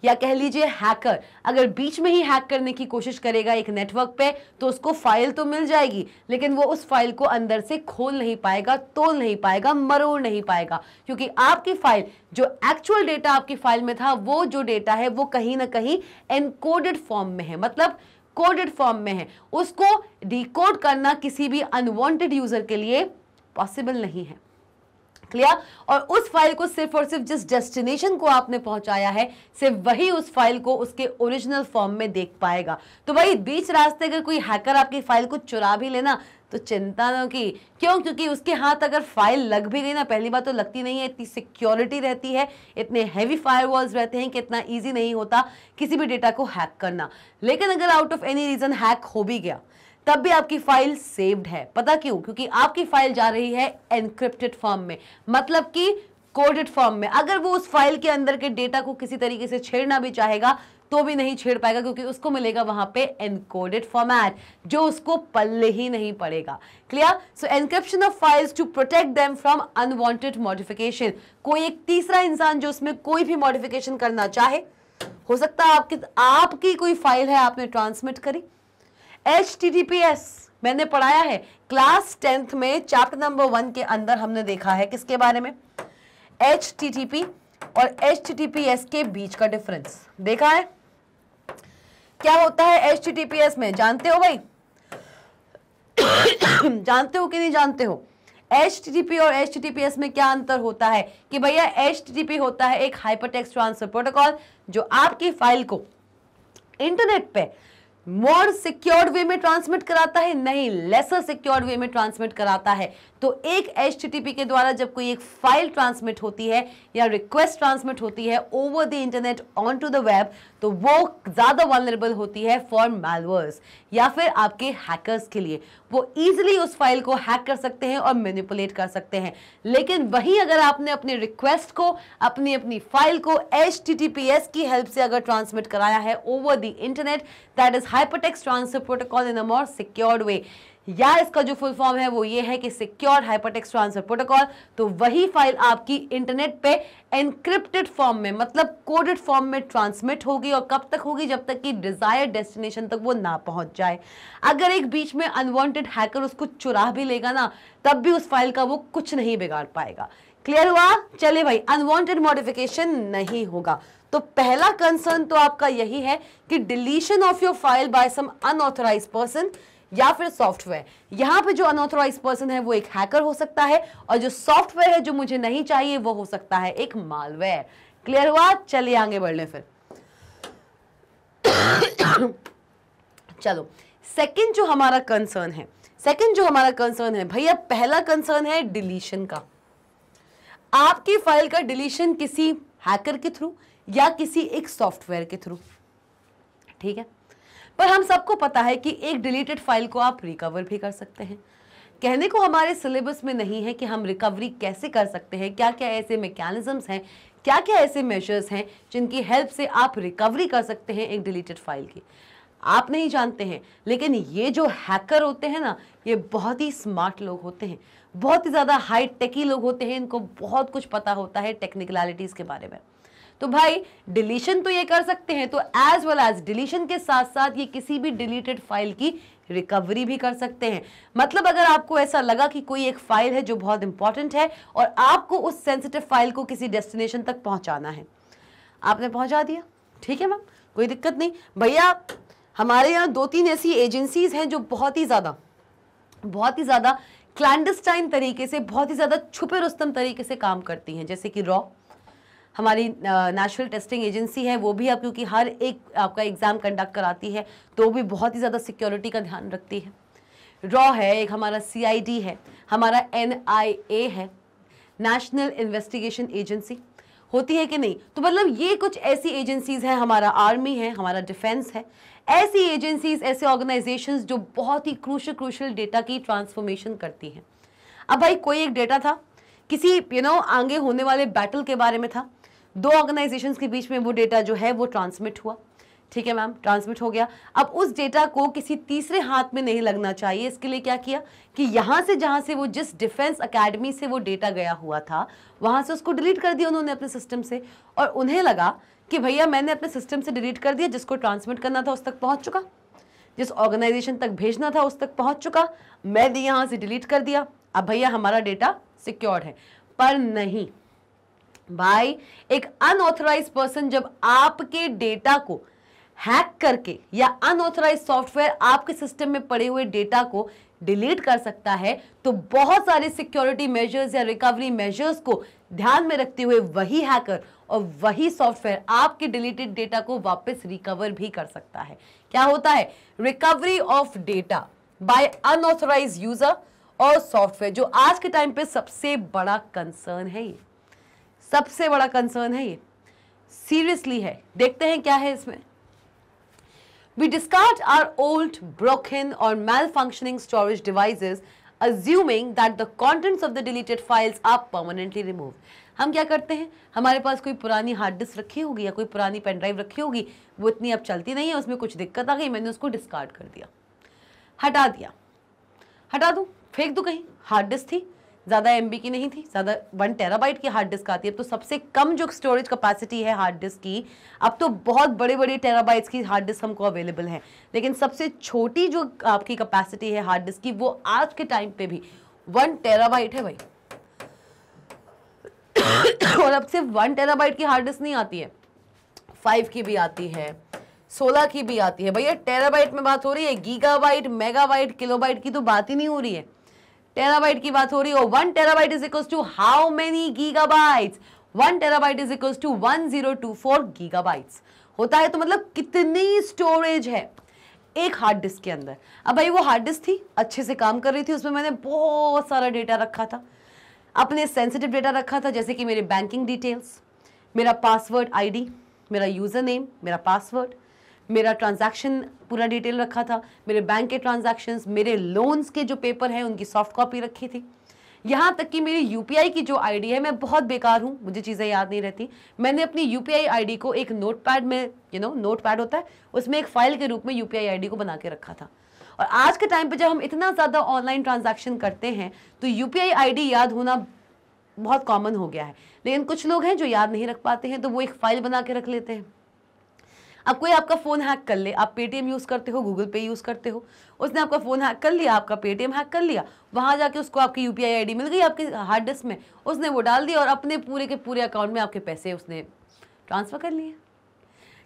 या कह लीजिए हैकर अगर बीच में ही हैक करने की कोशिश करेगा एक नेटवर्क पे तो उसको फाइल तो मिल जाएगी लेकिन वो उस फाइल को अंदर से खोल नहीं पाएगा तोल नहीं पाएगा मरोड़ नहीं पाएगा क्योंकि आपकी फाइल जो एक्चुअल डेटा आपकी फाइल में था वो जो डेटा है वो कहीं ना कहीं एनकोडेड फॉर्म में है मतलब कोडेड फॉर्म में है उसको डिकोड करना किसी भी अनवांटेड यूजर के लिए पॉसिबल नहीं है क्लियर और उस फाइल को सिर्फ और सिर्फ जिस डेस्टिनेशन को आपने पहुंचाया है सिर्फ वही उस फाइल को उसके ओरिजिनल फॉर्म में देख पाएगा तो भाई बीच रास्ते अगर कोई हैकर आपकी फाइल को चुरा भी लेना तो चिंता ना की क्यों क्योंकि उसके हाथ अगर फाइल लग भी गई ना पहली बात तो लगती नहीं है इतनी सिक्योरिटी रहती है इतने हैवी फायर रहते हैं कि इतना ईजी नहीं होता किसी भी डेटा को हैक करना लेकिन अगर out of any reason hack हो भी गया तब भी आपकी फाइल सेव्ड है पता क्यों क्योंकि आपकी फाइल जा रही है एनक्रिप्टेड फॉर्म में मतलब कि कोडेड फॉर्म में अगर वो उस फाइल के अंदर के डेटा को किसी तरीके से छेड़ना भी चाहेगा तो भी नहीं छेड़ पाएगा क्योंकि उसको मिलेगा वहां पे एनकोडेड फॉर्मेट जो उसको पल्ले ही नहीं पड़ेगा clear so encryption of files to protect them from unwanted modification कोई एक तीसरा इंसान जो उसमें कोई भी मॉडिफिकेशन करना चाहे हो सकता है आपकी आपकी कोई फाइल है आपने ट्रांसमिट करी H T T P S मैंने पढ़ाया है क्लास टेंथ में चैप्टर नंबर वन के अंदर हमने देखा है किसके बारे में एच टी टी पी और H T T P S के बीच का डिफरेंस देखा है क्या होता है H T T P S में जानते हो भाई जानते हो कि नहीं जानते हो एच टी टी पी और H T T P S में क्या अंतर होता है कि भैया एच टी टी पी होता है एक हाइपरटेक्स्ट ट्रांसफर प्रोटोकॉल जो आपकी फाइल को इंटरनेट पे मोर सिक्योर्ड वे में ट्रांसमिट कराता है नहीं लेसर सिक्योर्ड वे में ट्रांसमिट कराता है तो एक एच के द्वारा जब कोई एक फाइल ट्रांसमिट होती है या रिक्वेस्ट ट्रांसमिट होती है over the internet on to the web तो वो ज़्यादा वॉलरेबल होती है फॉर मेलवर्स या फिर आपके हैकर्स के लिए वो इजिली उस फाइल को हैक कर सकते हैं और मैनिपुलेट कर सकते हैं लेकिन वही अगर आपने अपने रिक्वेस्ट को अपनी अपनी फाइल को एच की हेल्प से अगर ट्रांसमिट कराया है over the internet that is hypertext transfer protocol in a more secured way या इसका जो फुल फॉर्म है वो ये है कि सिक्योर हाइपरटेक्स ट्रांसफर प्रोटोकॉल तो वही फाइल आपकी इंटरनेट पे एनक्रिप्टेड फॉर्म में मतलब कोडेड फॉर्म में ट्रांसमिट होगी और कब तक होगी जब तक कि डिजायर डेस्टिनेशन तक वो ना पहुंच जाए अगर एक बीच में अनवांटेड हैकर उसको चुरा भी लेगा ना तब भी उस फाइल का वो कुछ नहीं बिगाड़ पाएगा क्लियर हुआ चले भाई अनवांटेड मॉडिफिकेशन नहीं होगा तो पहला कंसर्न तो आपका यही है कि deletion of your file by some unauthorized person या फिर सॉफ्टवेयर यहां पे जो अनऑथोराइज पर्सन है वो एक हैकर हो सकता है और जो सॉफ्टवेयर है जो मुझे नहीं चाहिए वो हो सकता है एक मालवेयर क्लियर हुआ चलिए आगे बढ़ लें फिर चलो सेकंड जो हमारा कंसर्न है सेकंड जो हमारा कंसर्न है भैया पहला कंसर्न है डिलीशन का आपकी फाइल का डिलीशन किसी हैकर के थ्रू या किसी एक सॉफ्टवेयर के थ्रू ठीक है पर हम सबको पता है कि एक डिलीटेड फाइल को आप रिकवर भी कर सकते हैं कहने को हमारे सिलेबस में नहीं है कि हम रिकवरी कैसे कर सकते हैं क्या क्या ऐसे मेकेनिज़म्स हैं क्या क्या ऐसे मेजर्स हैं जिनकी हेल्प से आप रिकवरी कर सकते हैं एक डिलीटेड फाइल की आप नहीं जानते हैं लेकिन ये जो हैकर होते हैं ना ये बहुत ही स्मार्ट लोग होते हैं बहुत ही ज़्यादा हाई टेकी लोग होते हैं इनको बहुत कुछ पता होता है टेक्निकलिटीज़ के बारे में तो भाई डिलीशन तो ये कर सकते हैं तो एज वेल एज डिलीशन के साथ साथ ये किसी भी डिलीटेड फाइल की रिकवरी भी कर सकते हैं मतलब अगर आपको ऐसा लगा कि कोई एक फाइल है जो बहुत इंपॉर्टेंट है और आपको उस सेंसिटिव फाइल को किसी डेस्टिनेशन तक पहुंचाना है आपने पहुंचा दिया ठीक है मैम कोई दिक्कत नहीं भैया हमारे यहाँ दो तीन ऐसी एजेंसीज हैं जो बहुत ही ज़्यादा बहुत ही ज़्यादा क्लैंडस्टाइन तरीके से बहुत ही ज़्यादा छुपे रुस्तम तरीके से काम करती हैं जैसे कि रॉ हमारी नेशनल टेस्टिंग एजेंसी है वो भी आप क्योंकि हर एक आपका एग्ज़ाम कंडक्ट कराती है तो वो भी बहुत ही ज़्यादा सिक्योरिटी का ध्यान रखती है रॉ है एक हमारा सी है हमारा एन है नेशनल इन्वेस्टिगेशन एजेंसी होती है कि नहीं तो मतलब ये कुछ ऐसी एजेंसीज़ हैं हमारा आर्मी है हमारा डिफेंस है ऐसी एजेंसीज ऐसे ऑर्गेनाइजेशंस जो बहुत ही क्रूशल क्रूशल डेटा की ट्रांसफॉर्मेशन करती हैं अब भाई कोई एक डेटा था किसी यू you नो know, आगे होने वाले बैटल के बारे में था दो ऑर्गेनाइजेशन के बीच में वो डेटा जो है वो ट्रांसमिट हुआ ठीक है मैम ट्रांसमिट हो गया अब उस डेटा को किसी तीसरे हाथ में नहीं लगना चाहिए इसके लिए क्या किया कि यहाँ से जहाँ से वो जिस डिफेंस अकेडमी से वो डेटा गया हुआ था वहाँ से उसको डिलीट कर दिया उन्होंने अपने सिस्टम से और उन्हें लगा कि भैया मैंने अपने सिस्टम से डिलीट कर दिया जिसको ट्रांसमिट करना था उस तक पहुँच चुका जिस ऑर्गेनाइजेशन तक भेजना था उस तक पहुँच चुका मैंने यहाँ से डिलीट कर दिया अब भैया हमारा डेटा सिक्योर है पर नहीं भाई एक अनऑथराइज पर्सन जब आपके डेटा को हैक करके या अनऑथराइज सॉफ्टवेयर आपके सिस्टम में पड़े हुए डेटा को डिलीट कर सकता है तो बहुत सारे सिक्योरिटी मेजर्स या रिकवरी मेजर्स को ध्यान में रखते हुए वही हैकर और वही सॉफ्टवेयर आपके डिलीटेड डेटा को वापस रिकवर भी कर सकता है क्या होता है recovery of data by unauthorized user और सॉफ्टवेयर जो आज के टाइम पे सबसे बड़ा कंसर्न है ये सबसे बड़ा कंसर्न है ये सीरियसली है देखते हैं क्या है इसमें We discard our old, broken or malfunctioning storage devices assuming that the contents of the deleted files are permanently removed. हम क्या करते हैं हमारे पास कोई पुरानी हार्ड डिस्क रखी होगी या कोई पुरानी पेन ड्राइव रखी होगी वो इतनी अब चलती नहीं है उसमें कुछ दिक्कत आ गई मैंने उसको डिस्कार्ड कर दिया हटा दिया हटा दूँ फेंक दूँ कहीं हार्ड डिस्क थी ज़्यादा एम की नहीं थी ज़्यादा वन टेराबाइट की हार्ड डिस्क आती है अब तो सबसे कम जो स्टोरेज कैपेसिटी है हार्ड डिस्क की अब तो बहुत बड़े बड़े टेराबाइट्स की हार्ड डिस्क हमको अवेलेबल है लेकिन सबसे छोटी जो आपकी कैपेसिटी है हार्ड डिस्क की वो आज के टाइम पे भी वन टेराबाइट है भाई और अब सिर्फ वन टेराबाइट की हार्ड डिस्क नहीं आती है फाइव की भी आती है सोलह की भी आती है भैया टेराबाइट में बात हो रही है गीगाबाइट मेगाबाइट किलोबाइट की तो बात ही नहीं हो रही है टेराबाइट की बात हो रही हो one terabyte is equal to how many gigabyte one terabyte is equal to one zero two four gigabyte होता है तो मतलब कितनी स्टोरेज है एक हार्ड डिस्क के अंदर अब भाई वो हार्ड डिस्क थी अच्छे से काम कर रही थी उसमें मैंने बहुत सारा डेटा रखा था अपने सेंसिटिव डेटा रखा था जैसे कि मेरे बैंकिंग डिटेल्स मेरा पासवर्ड आईडी मेरा यूज़र नेम मेरा पासवर्ड मेरा ट्रांजैक्शन पूरा डिटेल रखा था मेरे बैंक के ट्रांजैक्शंस मेरे लोन्स के जो पेपर हैं उनकी सॉफ्ट कॉपी रखी थी यहाँ तक कि मेरी यू की जो आई है मैं बहुत बेकार हूँ मुझे चीज़ें याद नहीं रहती मैंने अपनी यू पी को एक नोट में यू नो नोट होता है उसमें एक फ़ाइल के रूप में यू आईडी को बना के रखा था और आज के टाइम पे जब हम इतना ज़्यादा ऑनलाइन ट्रांजैक्शन करते हैं तो यू आईडी याद होना बहुत कॉमन हो गया है लेकिन कुछ लोग हैं जो याद नहीं रख पाते हैं तो वो एक फ़ाइल बना के रख लेते हैं अब कोई आपका फ़ोन हैक कर ले आप पेटीएम यूज़ करते हो गूगल पे यूज़ करते हो उसने आपका फ़ोन हैक कर लिया आपका पेटीएम हैक कर लिया वहाँ जाके उसको आपकी यू पी मिल गई आपके हार्ड डिस्क में उसने वो डाल दिया और अपने पूरे के पूरे अकाउंट में आपके पैसे उसने ट्रांसफ़र कर लिए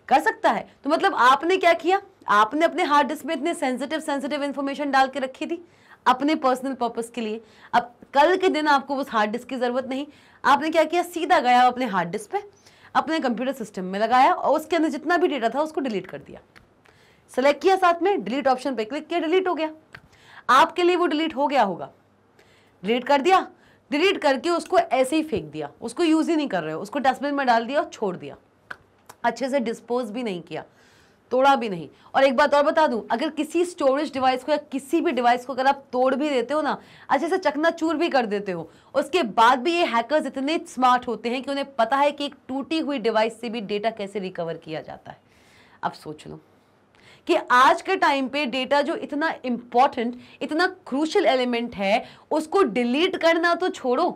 कर सकता है तो मतलब आपने क्या किया आपने अपने हार्ड डिस्क में इतने सेंसिटिव सेंसिटिव इन्फॉर्मेशन डाल के रखी थी अपने पर्सनल पर्पस के लिए अब कल के दिन आपको उस हार्ड डिस्क की ज़रूरत नहीं आपने क्या किया सीधा गया अपने हार्ड डिस्क पे अपने कंप्यूटर सिस्टम में लगाया और उसके अंदर जितना भी डेटा था उसको डिलीट कर दिया सेलेक्ट किया साथ में डिलीट ऑप्शन पर क्लिक किया डिलीट हो गया आपके लिए वो डिलीट हो गया होगा डिलीट कर दिया डिलीट करके उसको ऐसे ही फेंक दिया उसको यूज़ ही नहीं कर रहे हो उसको डस्टबिन में डाल दिया और छोड़ दिया अच्छे से डिस्पोज भी नहीं किया तोड़ा भी नहीं और एक बात और बता दूं अगर किसी स्टोरेज डिवाइस को या किसी भी डिवाइस को अगर आप तोड़ भी देते हो ना अच्छे से चकनाचूर भी कर देते हो उसके बाद भी ये हैकर्स इतने स्मार्ट होते हैं कि उन्हें पता है कि एक टूटी हुई डिवाइस से भी डेटा कैसे रिकवर किया जाता है अब सोच लो कि आज के टाइम पे डेटा जो इतना इम्पॉर्टेंट इतना क्रूशल एलिमेंट है उसको डिलीट करना तो छोड़ो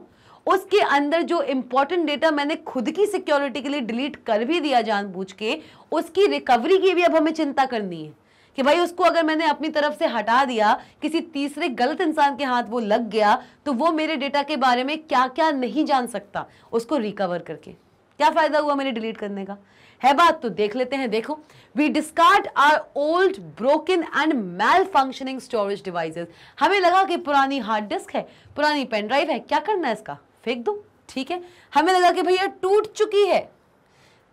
उसके अंदर जो इंपॉर्टेंट डेटा मैंने खुद की सिक्योरिटी के लिए डिलीट कर भी दिया जानबूझ के उसकी रिकवरी की भी अब हमें चिंता करनी है कि भाई उसको अगर मैंने अपनी तरफ से हटा दिया किसी तीसरे गलत इंसान के हाथ वो लग गया तो वो मेरे डेटा के बारे में क्या क्या नहीं जान सकता उसको रिकवर करके क्या फ़ायदा हुआ मैंने डिलीट करने का है बात तो देख लेते हैं देखो we discard are old broken and malfunctioning storage devices हमें लगा कि पुरानी हार्ड डिस्क है पुरानी पेन ड्राइव है क्या करना है इसका फेंक दो ठीक है हमें लगा कि भैया टूट चुकी है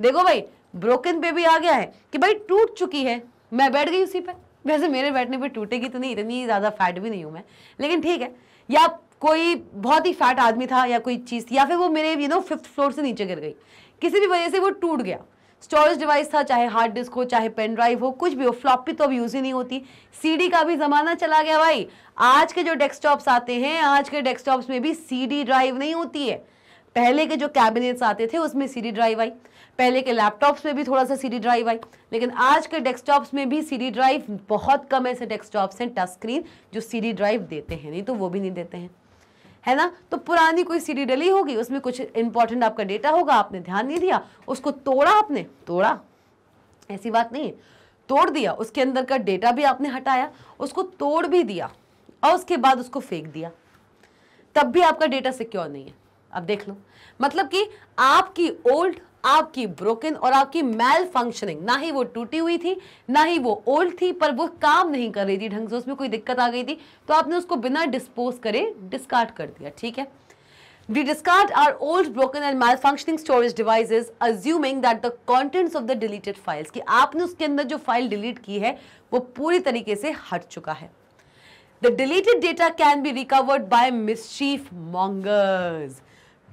देखो भाई ब्रोकन पे भी आ गया है कि भाई टूट चुकी है मैं बैठ गई उसी पर वैसे मेरे बैठने पर टूटेगी तो नहीं इतनी ज़्यादा फैट भी नहीं हूं मैं लेकिन ठीक है या कोई बहुत ही फैट आदमी था या कोई चीज़ या फिर वो मेरे यू नो फिफ्थ फ्लोर से नीचे गिर गई किसी भी वजह से वो टूट गया स्टोरेज डिवाइस था चाहे हार्ड डिस्क हो चाहे पेन ड्राइव हो कुछ भी हो फ्लॉपी तो अब यूज़ ही नहीं होती सीडी का भी ज़माना चला गया भाई आज के जो डेस्कटॉप्स आते हैं आज के डेस्कटॉप्स में भी सीडी ड्राइव नहीं होती है पहले के जो कैबिनेट्स आते थे उसमें सीडी ड्राइव आई पहले के लैपटॉप्स में भी थोड़ा सा सीडी ड्राइव आई लेकिन आज के डेस्कटॉप्स में भी सीडी ड्राइव बहुत कम ऐसे डेस्कटॉप्स हैं टच स्क्रीन जो सीडी ड्राइव देते हैं नहीं तो वो भी नहीं देते हैं है ना तो पुरानी कोई सीडी डली होगी उसमें कुछ इंपॉर्टेंट आपका डेटा होगा आपने ध्यान नहीं दिया उसको तोड़ा आपने तोड़ा ऐसी बात नहीं है तोड़ दिया उसके अंदर का डेटा भी आपने हटाया उसको तोड़ भी दिया और उसके बाद उसको फेंक दिया तब भी आपका डेटा सिक्योर नहीं है अब देख लो मतलब कि आपकी ओल्ड आपकी ब्रोकन और आपकी मेल फंक्शनिंग ना ही वो टूटी हुई थी ना ही वो ओल्ड थी पर वो काम नहीं कर रही थी ढंग से उसमें कोई दिक्कत आ गई थी तो आपने उसको बिना डिस्पोज करे डिस्कार्ड कर दिया ठीक है We discard our old, broken and malfunctioning storage devices, assuming that the contents of the deleted files कि आपने उसके अंदर जो फाइल डिलीट की है वो पूरी तरीके से हट चुका है The deleted data can be recovered by mischief mongers.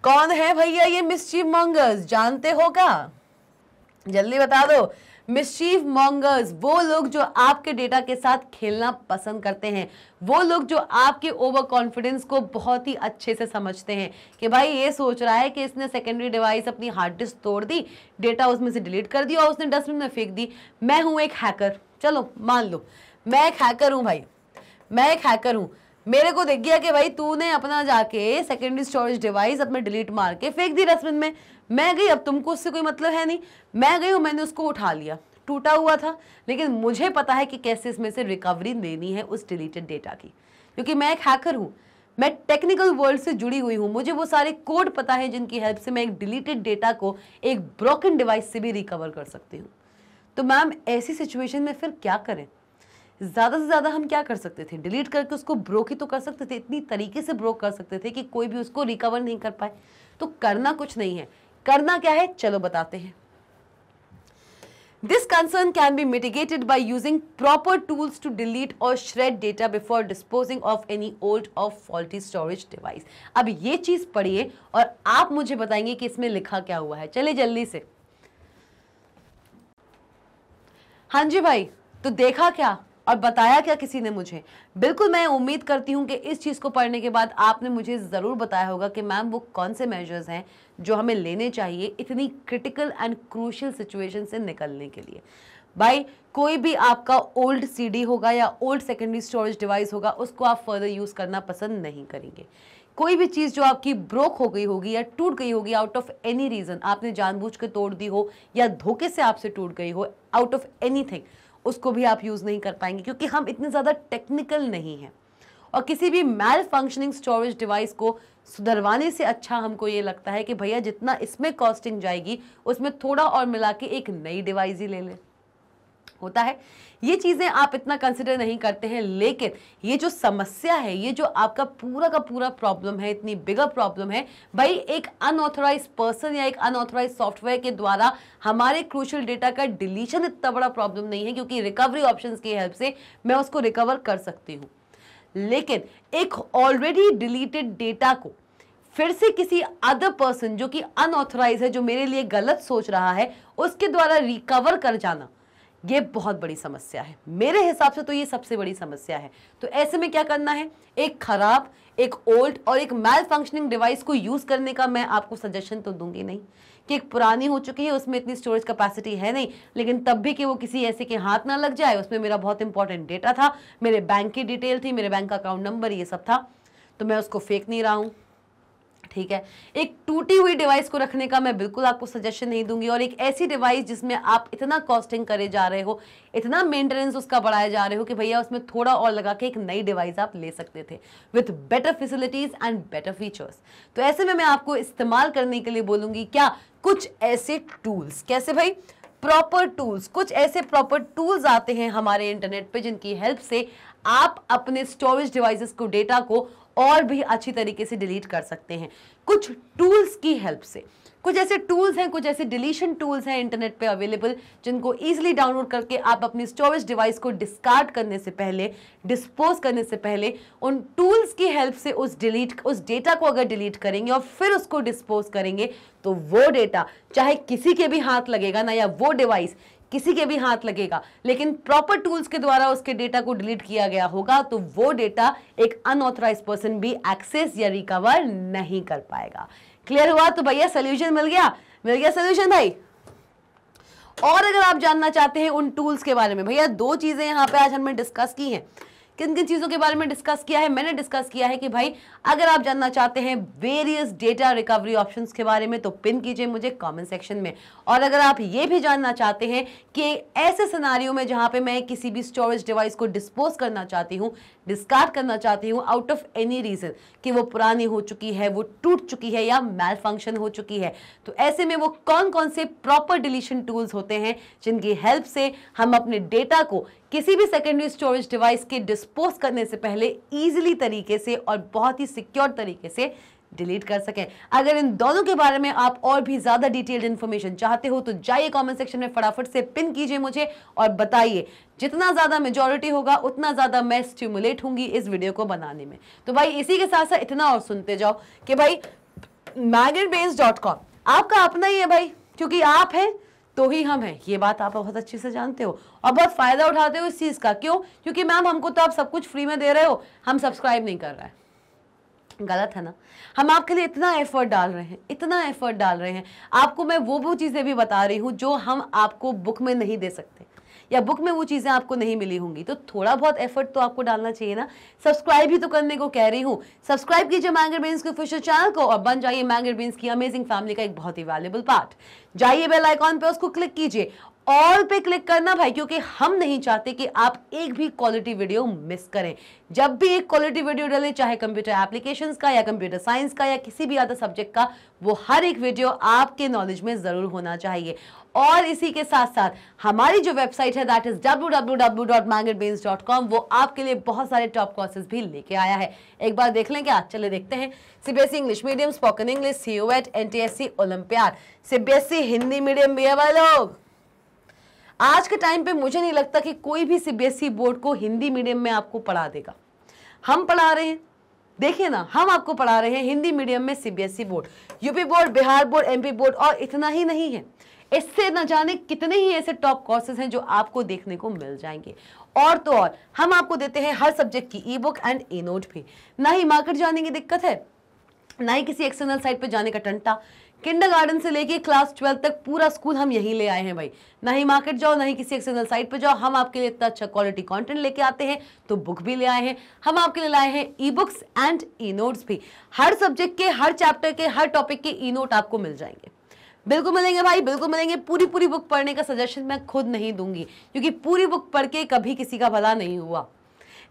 कौन है भैया ये मिस्चीव मॉन्गर्स जानते हो क्या जल्दी बता दो मिस्चीव मॉन्गर्स वो लोग जो आपके डेटा के साथ खेलना पसंद करते हैं वो लोग जो आपके ओवर कॉन्फिडेंस को बहुत ही अच्छे से समझते हैं कि भाई ये सोच रहा है कि इसने सेकेंडरी डिवाइस अपनी हार्ड डिस्क तोड़ दी डेटा उसमें से डिलीट कर दिया और उसने डस्टबिन में फेंक दी मैं हूँ एक हैकर चलो मान लो मैं एक हैकर हूँ भाई मैं एक हैकर हूँ मेरे को देख गया कि भाई तूने अपना जाके सेकेंडरी स्टोरेज डिवाइस अपने डिलीट मार के फेंक दी डस्टबिन में मैं गई अब तुमको उससे कोई मतलब है नहीं मैं गई हूँ मैंने उसको उठा लिया टूटा हुआ था लेकिन मुझे पता है कि कैसे इसमें से रिकवरी लेनी है उस डिलीटेड डेटा की क्योंकि मैं एक हैकर हूँ मैं टेक्निकल वर्ल्ड से जुड़ी हुई हूँ मुझे वो सारे कोड पता है जिनकी हेल्प से मैं एक डिलीटेड डेटा को एक ब्रोकन डिवाइस से भी रिकवर कर सकती हूँ तो मैम ऐसी सिचुएशन में फिर क्या करें ज़्यादा से ज़्यादा हम क्या कर सकते थे डिलीट करके उसको ब्रोक ही तो कर सकते थे इतनी तरीके से ब्रोक कर सकते थे कि कोई भी उसको रिकवर नहीं कर पाए तो करना कुछ नहीं है करना क्या है चलो बताते हैं this concern can be mitigated by using proper tools to delete और shred data before disposing of any old or faulty storage device अब ये चीज पढ़िए और आप मुझे बताएंगे कि इसमें लिखा क्या हुआ है चले जल्दी से हाँ जी भाई तो देखा क्या और बताया क्या किसी ने मुझे बिल्कुल मैं उम्मीद करती हूँ कि इस चीज़ को पढ़ने के बाद आपने मुझे ज़रूर बताया होगा कि मैम वो कौन से मेजर्स हैं जो हमें लेने चाहिए इतनी क्रिटिकल एंड क्रूशल सिचुएशन से निकलने के लिए भाई कोई भी आपका ओल्ड सीडी होगा या ओल्ड सेकेंडरी स्टोरेज डिवाइस होगा उसको आप फर्दर यूज़ करना पसंद नहीं करेंगे कोई भी चीज़ जो आपकी ब्रोक हो गई होगी या टूट गई होगी आउट ऑफ एनी रीज़न आपने जानबूझ के तोड़ दी हो या धोखे से आपसे टूट गई हो आउट ऑफ एनी थिंग उसको भी आप यूज़ नहीं कर पाएंगे क्योंकि हम इतने ज़्यादा टेक्निकल नहीं हैं और किसी भी मैल फंक्शनिंग स्टोरेज डिवाइस को सुधरवाने से अच्छा हमको ये लगता है कि भैया जितना इसमें कॉस्टिंग जाएगी उसमें थोड़ा और मिला के एक नई डिवाइस ही ले लें होता है ये चीज़ें आप इतना कंसिडर नहीं करते हैं लेकिन ये जो समस्या है ये जो आपका पूरा का पूरा प्रॉब्लम है इतनी बिगर प्रॉब्लम है भाई एक अनऑथोराइज पर्सन या एक अनऑथोराइज सॉफ्टवेयर के द्वारा हमारे क्रूशल डेटा का डिलीशन इतना बड़ा प्रॉब्लम नहीं है क्योंकि रिकवरी ऑप्शन की हेल्प से मैं उसको रिकवर कर सकती हूँ लेकिन एक ऑलरेडी डिलीटेड डेटा को फिर से किसी अदर पर्सन जो कि अनऑथोराइज है जो मेरे लिए गलत सोच रहा है उसके द्वारा रिकवर कर जाना ये बहुत बड़ी समस्या है मेरे हिसाब से तो ये सबसे बड़ी समस्या है तो ऐसे में क्या करना है एक खराब एक ओल्ड और एक मैल फंक्शनिंग डिवाइस को यूज़ करने का मैं आपको सजेशन तो दूंगी नहीं कि एक पुरानी हो चुकी है उसमें इतनी स्टोरेज कैपेसिटी है नहीं लेकिन तब भी कि वो किसी ऐसे के हाथ ना लग जाए उसमें मेरा बहुत इंपॉर्टेंट डेटा था मेरे बैंक की डिटेल थी मेरे बैंक का अकाउंट नंबर ये सब था तो मैं उसको फेंक नहीं रहा हूँ ठीक है एक टूटी हुई डिवाइस को रखने का मैं बिल्कुल आपको सजेशन नहीं दूंगी और एक ऐसी डिवाइस जिसमें आप इतना कॉस्टिंग करे जा रहे हो इतना मेंटेनेंस उसका बढ़ाया जा रहे हो कि भैया उसमें थोड़ा और लगा के एक नई डिवाइस आप ले सकते थे with better facilities and better features तो ऐसे में मैं आपको इस्तेमाल करने के लिए बोलूँगी क्या कुछ ऐसे टूल्स कैसे भाई प्रॉपर टूल्स कुछ ऐसे प्रॉपर टूल्स आते हैं हमारे इंटरनेट पे जिनकी हेल्प से आप अपने स्टोरेज डिवाइसेस को डेटा को और भी अच्छी तरीके से डिलीट कर सकते हैं कुछ टूल्स की हेल्प से कुछ ऐसे टूल्स हैं कुछ ऐसे डिलीशन टूल्स हैं इंटरनेट पे अवेलेबल जिनको ईजिली डाउनलोड करके आप अपनी स्टोरेज डिवाइस को डिस्कार्ड करने से पहले डिस्पोज करने से पहले उन टूल्स की हेल्प से उस डिलीट उस डेटा को अगर डिलीट करेंगे और फिर उसको डिस्पोज करेंगे तो वो डेटा चाहे किसी के भी हाथ लगेगा ना या वो डिवाइस किसी के भी हाथ लगेगा लेकिन प्रॉपर टूल्स के द्वारा उसके डेटा को डिलीट किया गया होगा तो वो डेटा एक अनऑथराइज पर्सन भी एक्सेस या रिकवर नहीं कर पाएगा क्लियर हुआ तो भैया सोल्यूशन मिल गया मिल गया सोल्यूशन भाई और अगर आप जानना चाहते हैं उन टूल्स के बारे में भैया दो चीज़ें यहाँ पे आज हमने डिस्कस की हैं किन किन चीज़ों के बारे में डिस्कस किया है मैंने डिस्कस किया है कि भाई अगर आप जानना चाहते हैं वेरियस डेटा रिकवरी ऑप्शन के बारे में तो पिन कीजिए मुझे कॉमेंट सेक्शन में और अगर आप ये भी जानना चाहते हैं कि ऐसे सिनारियों में जहाँ पर मैं किसी भी स्टोरेज डिवाइस को डिस्पोज करना चाहती हूँ डिस्कार्ड करना चाहती हूँ आउट ऑफ एनी रीज़न कि वो पुरानी हो चुकी है वो टूट चुकी है या मैल फंक्शन हो चुकी है तो ऐसे में वो कौन कौन से प्रॉपर डिलीशन टूल्स होते हैं जिनकी हेल्प से हम अपने डेटा को किसी भी सेकेंडरी स्टोरेज डिवाइस के डिस्पोज करने से पहले ईजिली तरीके से और बहुत ही सिक्योर तरीके से डिलीट कर सकें अगर इन दोनों के बारे में आप और भी ज़्यादा डिटेल्ड इन्फॉर्मेशन चाहते हो तो जाइए कमेंट सेक्शन में फटाफट से पिन कीजिए मुझे और बताइए जितना ज़्यादा मेजोरिटी होगा उतना ज़्यादा मैं स्टिमुलेट होंगी इस वीडियो को बनाने में तो भाई इसी के साथ साथ इतना और सुनते जाओ कि भाई मैगनेट आपका अपना ही है भाई क्योंकि आप हैं तो ही हम हैं ये बात आप बहुत अच्छे से जानते हो और बहुत फ़ायदा उठाते हो इस चीज़ का क्यों क्योंकि मैम हमको तो आप सब कुछ फ्री में दे रहे हो हम सब्सक्राइब नहीं कर रहे हैं गलत है ना हम आपके लिए इतना एफर्ट डाल रहे हैं इतना एफर्ट डाल रहे हैं आपको मैं वो वो चीज़ें भी बता रही हूं जो हम आपको बुक में नहीं दे सकते या बुक में वो चीज़ें आपको नहीं मिली होंगी तो थोड़ा बहुत एफर्ट तो आपको डालना चाहिए ना सब्सक्राइब ही तो करने को कह रही हूँ सब्सक्राइब कीजिए मैंगर बीन्स के ऑफिशियल चैनल को और बन जाइए मैंगर बीन्स की अमेजिंग फैमिली का एक बहुत ही वैल्यूबल पार्ट जाइए बेल आइकॉन पर उसको क्लिक कीजिए ऑल पे क्लिक करना भाई क्योंकि हम नहीं चाहते कि आप एक भी क्वालिटी वीडियो मिस करें जब भी एक क्वालिटी वीडियो डालें चाहे कंप्यूटर एप्लीकेशंस का या कंप्यूटर साइंस का या किसी भी अदर सब्जेक्ट का वो हर एक वीडियो आपके नॉलेज में ज़रूर होना चाहिए और इसी के साथ साथ हमारी जो वेबसाइट है दैट इज़ डब्ल्यू वो आपके लिए बहुत सारे टॉप कोर्सेज भी लेके आया है एक बार देख लें क्या चले देखते हैं CBSE English medium spoken English C O eight N T S C olympiad CBSE Hindi medium भी है भाई लोग आज के टाइम पे मुझे नहीं लगता कि कोई भी सीबीएसई बोर्ड e को हिंदी मीडियम में आपको पढ़ा देगा हम पढ़ा रहे हैं देखिए ना हम आपको पढ़ा रहे हैं हिंदी मीडियम में CBSE board UP board Bihar board MP board और इतना ही नहीं है इससे न जाने कितने ही ऐसे टॉप कोर्सेज हैं जो आपको देखने को मिल जाएंगे और तो और हम आपको देते हैं हर सब्जेक्ट की e book and e note भी ना ही मार्केट जाने की दिक्कत है ना ही किसी एक्सटर्नल साइट पर जाने का टंटा गार्डन से लेके क्लास ट्वेल्थ तक पूरा स्कूल हम यहीं ले आए हैं भाई ना ही मार्केट जाओ ना ही किसी एक्सटर्नल साइट पर जाओ हम आपके लिए इतना अच्छा क्वालिटी कंटेंट लेके आते हैं तो बुक भी ले आए हैं हम आपके लिए लाए हैं e books and e notes भी हर सब्जेक्ट के हर चैप्टर के हर टॉपिक के ई नोट आपको मिल जाएंगे बिल्कुल मिलेंगे भाई बिल्कुल मिलेंगे पूरी पूरी बुक पढ़ने का सजेशन मैं खुद नहीं दूंगी क्योंकि पूरी बुक पढ़ के कभी किसी का भला नहीं हुआ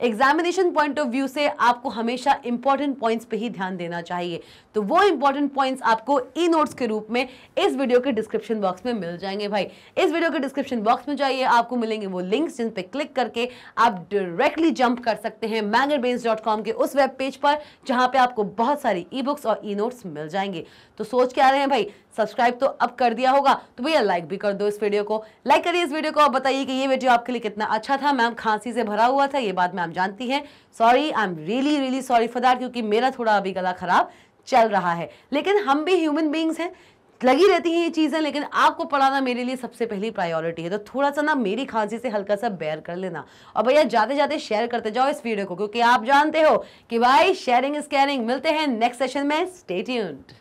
एग्जामिनेशन पॉइंट ऑफ व्यू से आपको हमेशा इंपॉर्टेंट पॉइंट्स पे ही ध्यान देना चाहिए तो वो इंपॉर्टेंट पॉइंट्स आपको ई नोट्स के रूप में इस वीडियो के डिस्क्रिप्शन बॉक्स में मिल जाएंगे भाई इस वीडियो के डिस्क्रिप्शन बॉक्स में जाइए आपको मिलेंगे वो लिंक्स जिन पे क्लिक करके आप डायरेक्टली जंप कर सकते हैं मैगरबेन्स के उस वेब पेज पर जहाँ पे आपको बहुत सारी ई बुक्स और ई नोट्स मिल जाएंगे तो सोच के आ रहे हैं भाई सब्सक्राइब तो अब कर दिया होगा तो भैया लाइक भी कर दो इस वीडियो को लाइक करिए इस वीडियो को और बताइए कि ये वीडियो आपके लिए कितना अच्छा था मैम खांसी से भरा हुआ था ये बात मैम जानती है sorry I am really really sorry for that क्योंकि मेरा थोड़ा अभी गला खराब चल रहा है लेकिन हम भी ह्यूमन बींग्स हैं लगी रहती हैं ये चीज़ें लेकिन आपको पढ़ाना मेरे लिए सबसे पहली प्रायोरिटी है तो थोड़ा सा ना मेरी खांसी से हल्का सा बैर कर लेना और भैया जाते जाते शेयर करते जाओ इस वीडियो को क्योंकि आप जानते हो कि भाई शेयरिंग इज केयरिंग मिलते हैं नेक्स्ट सेशन में स्टेट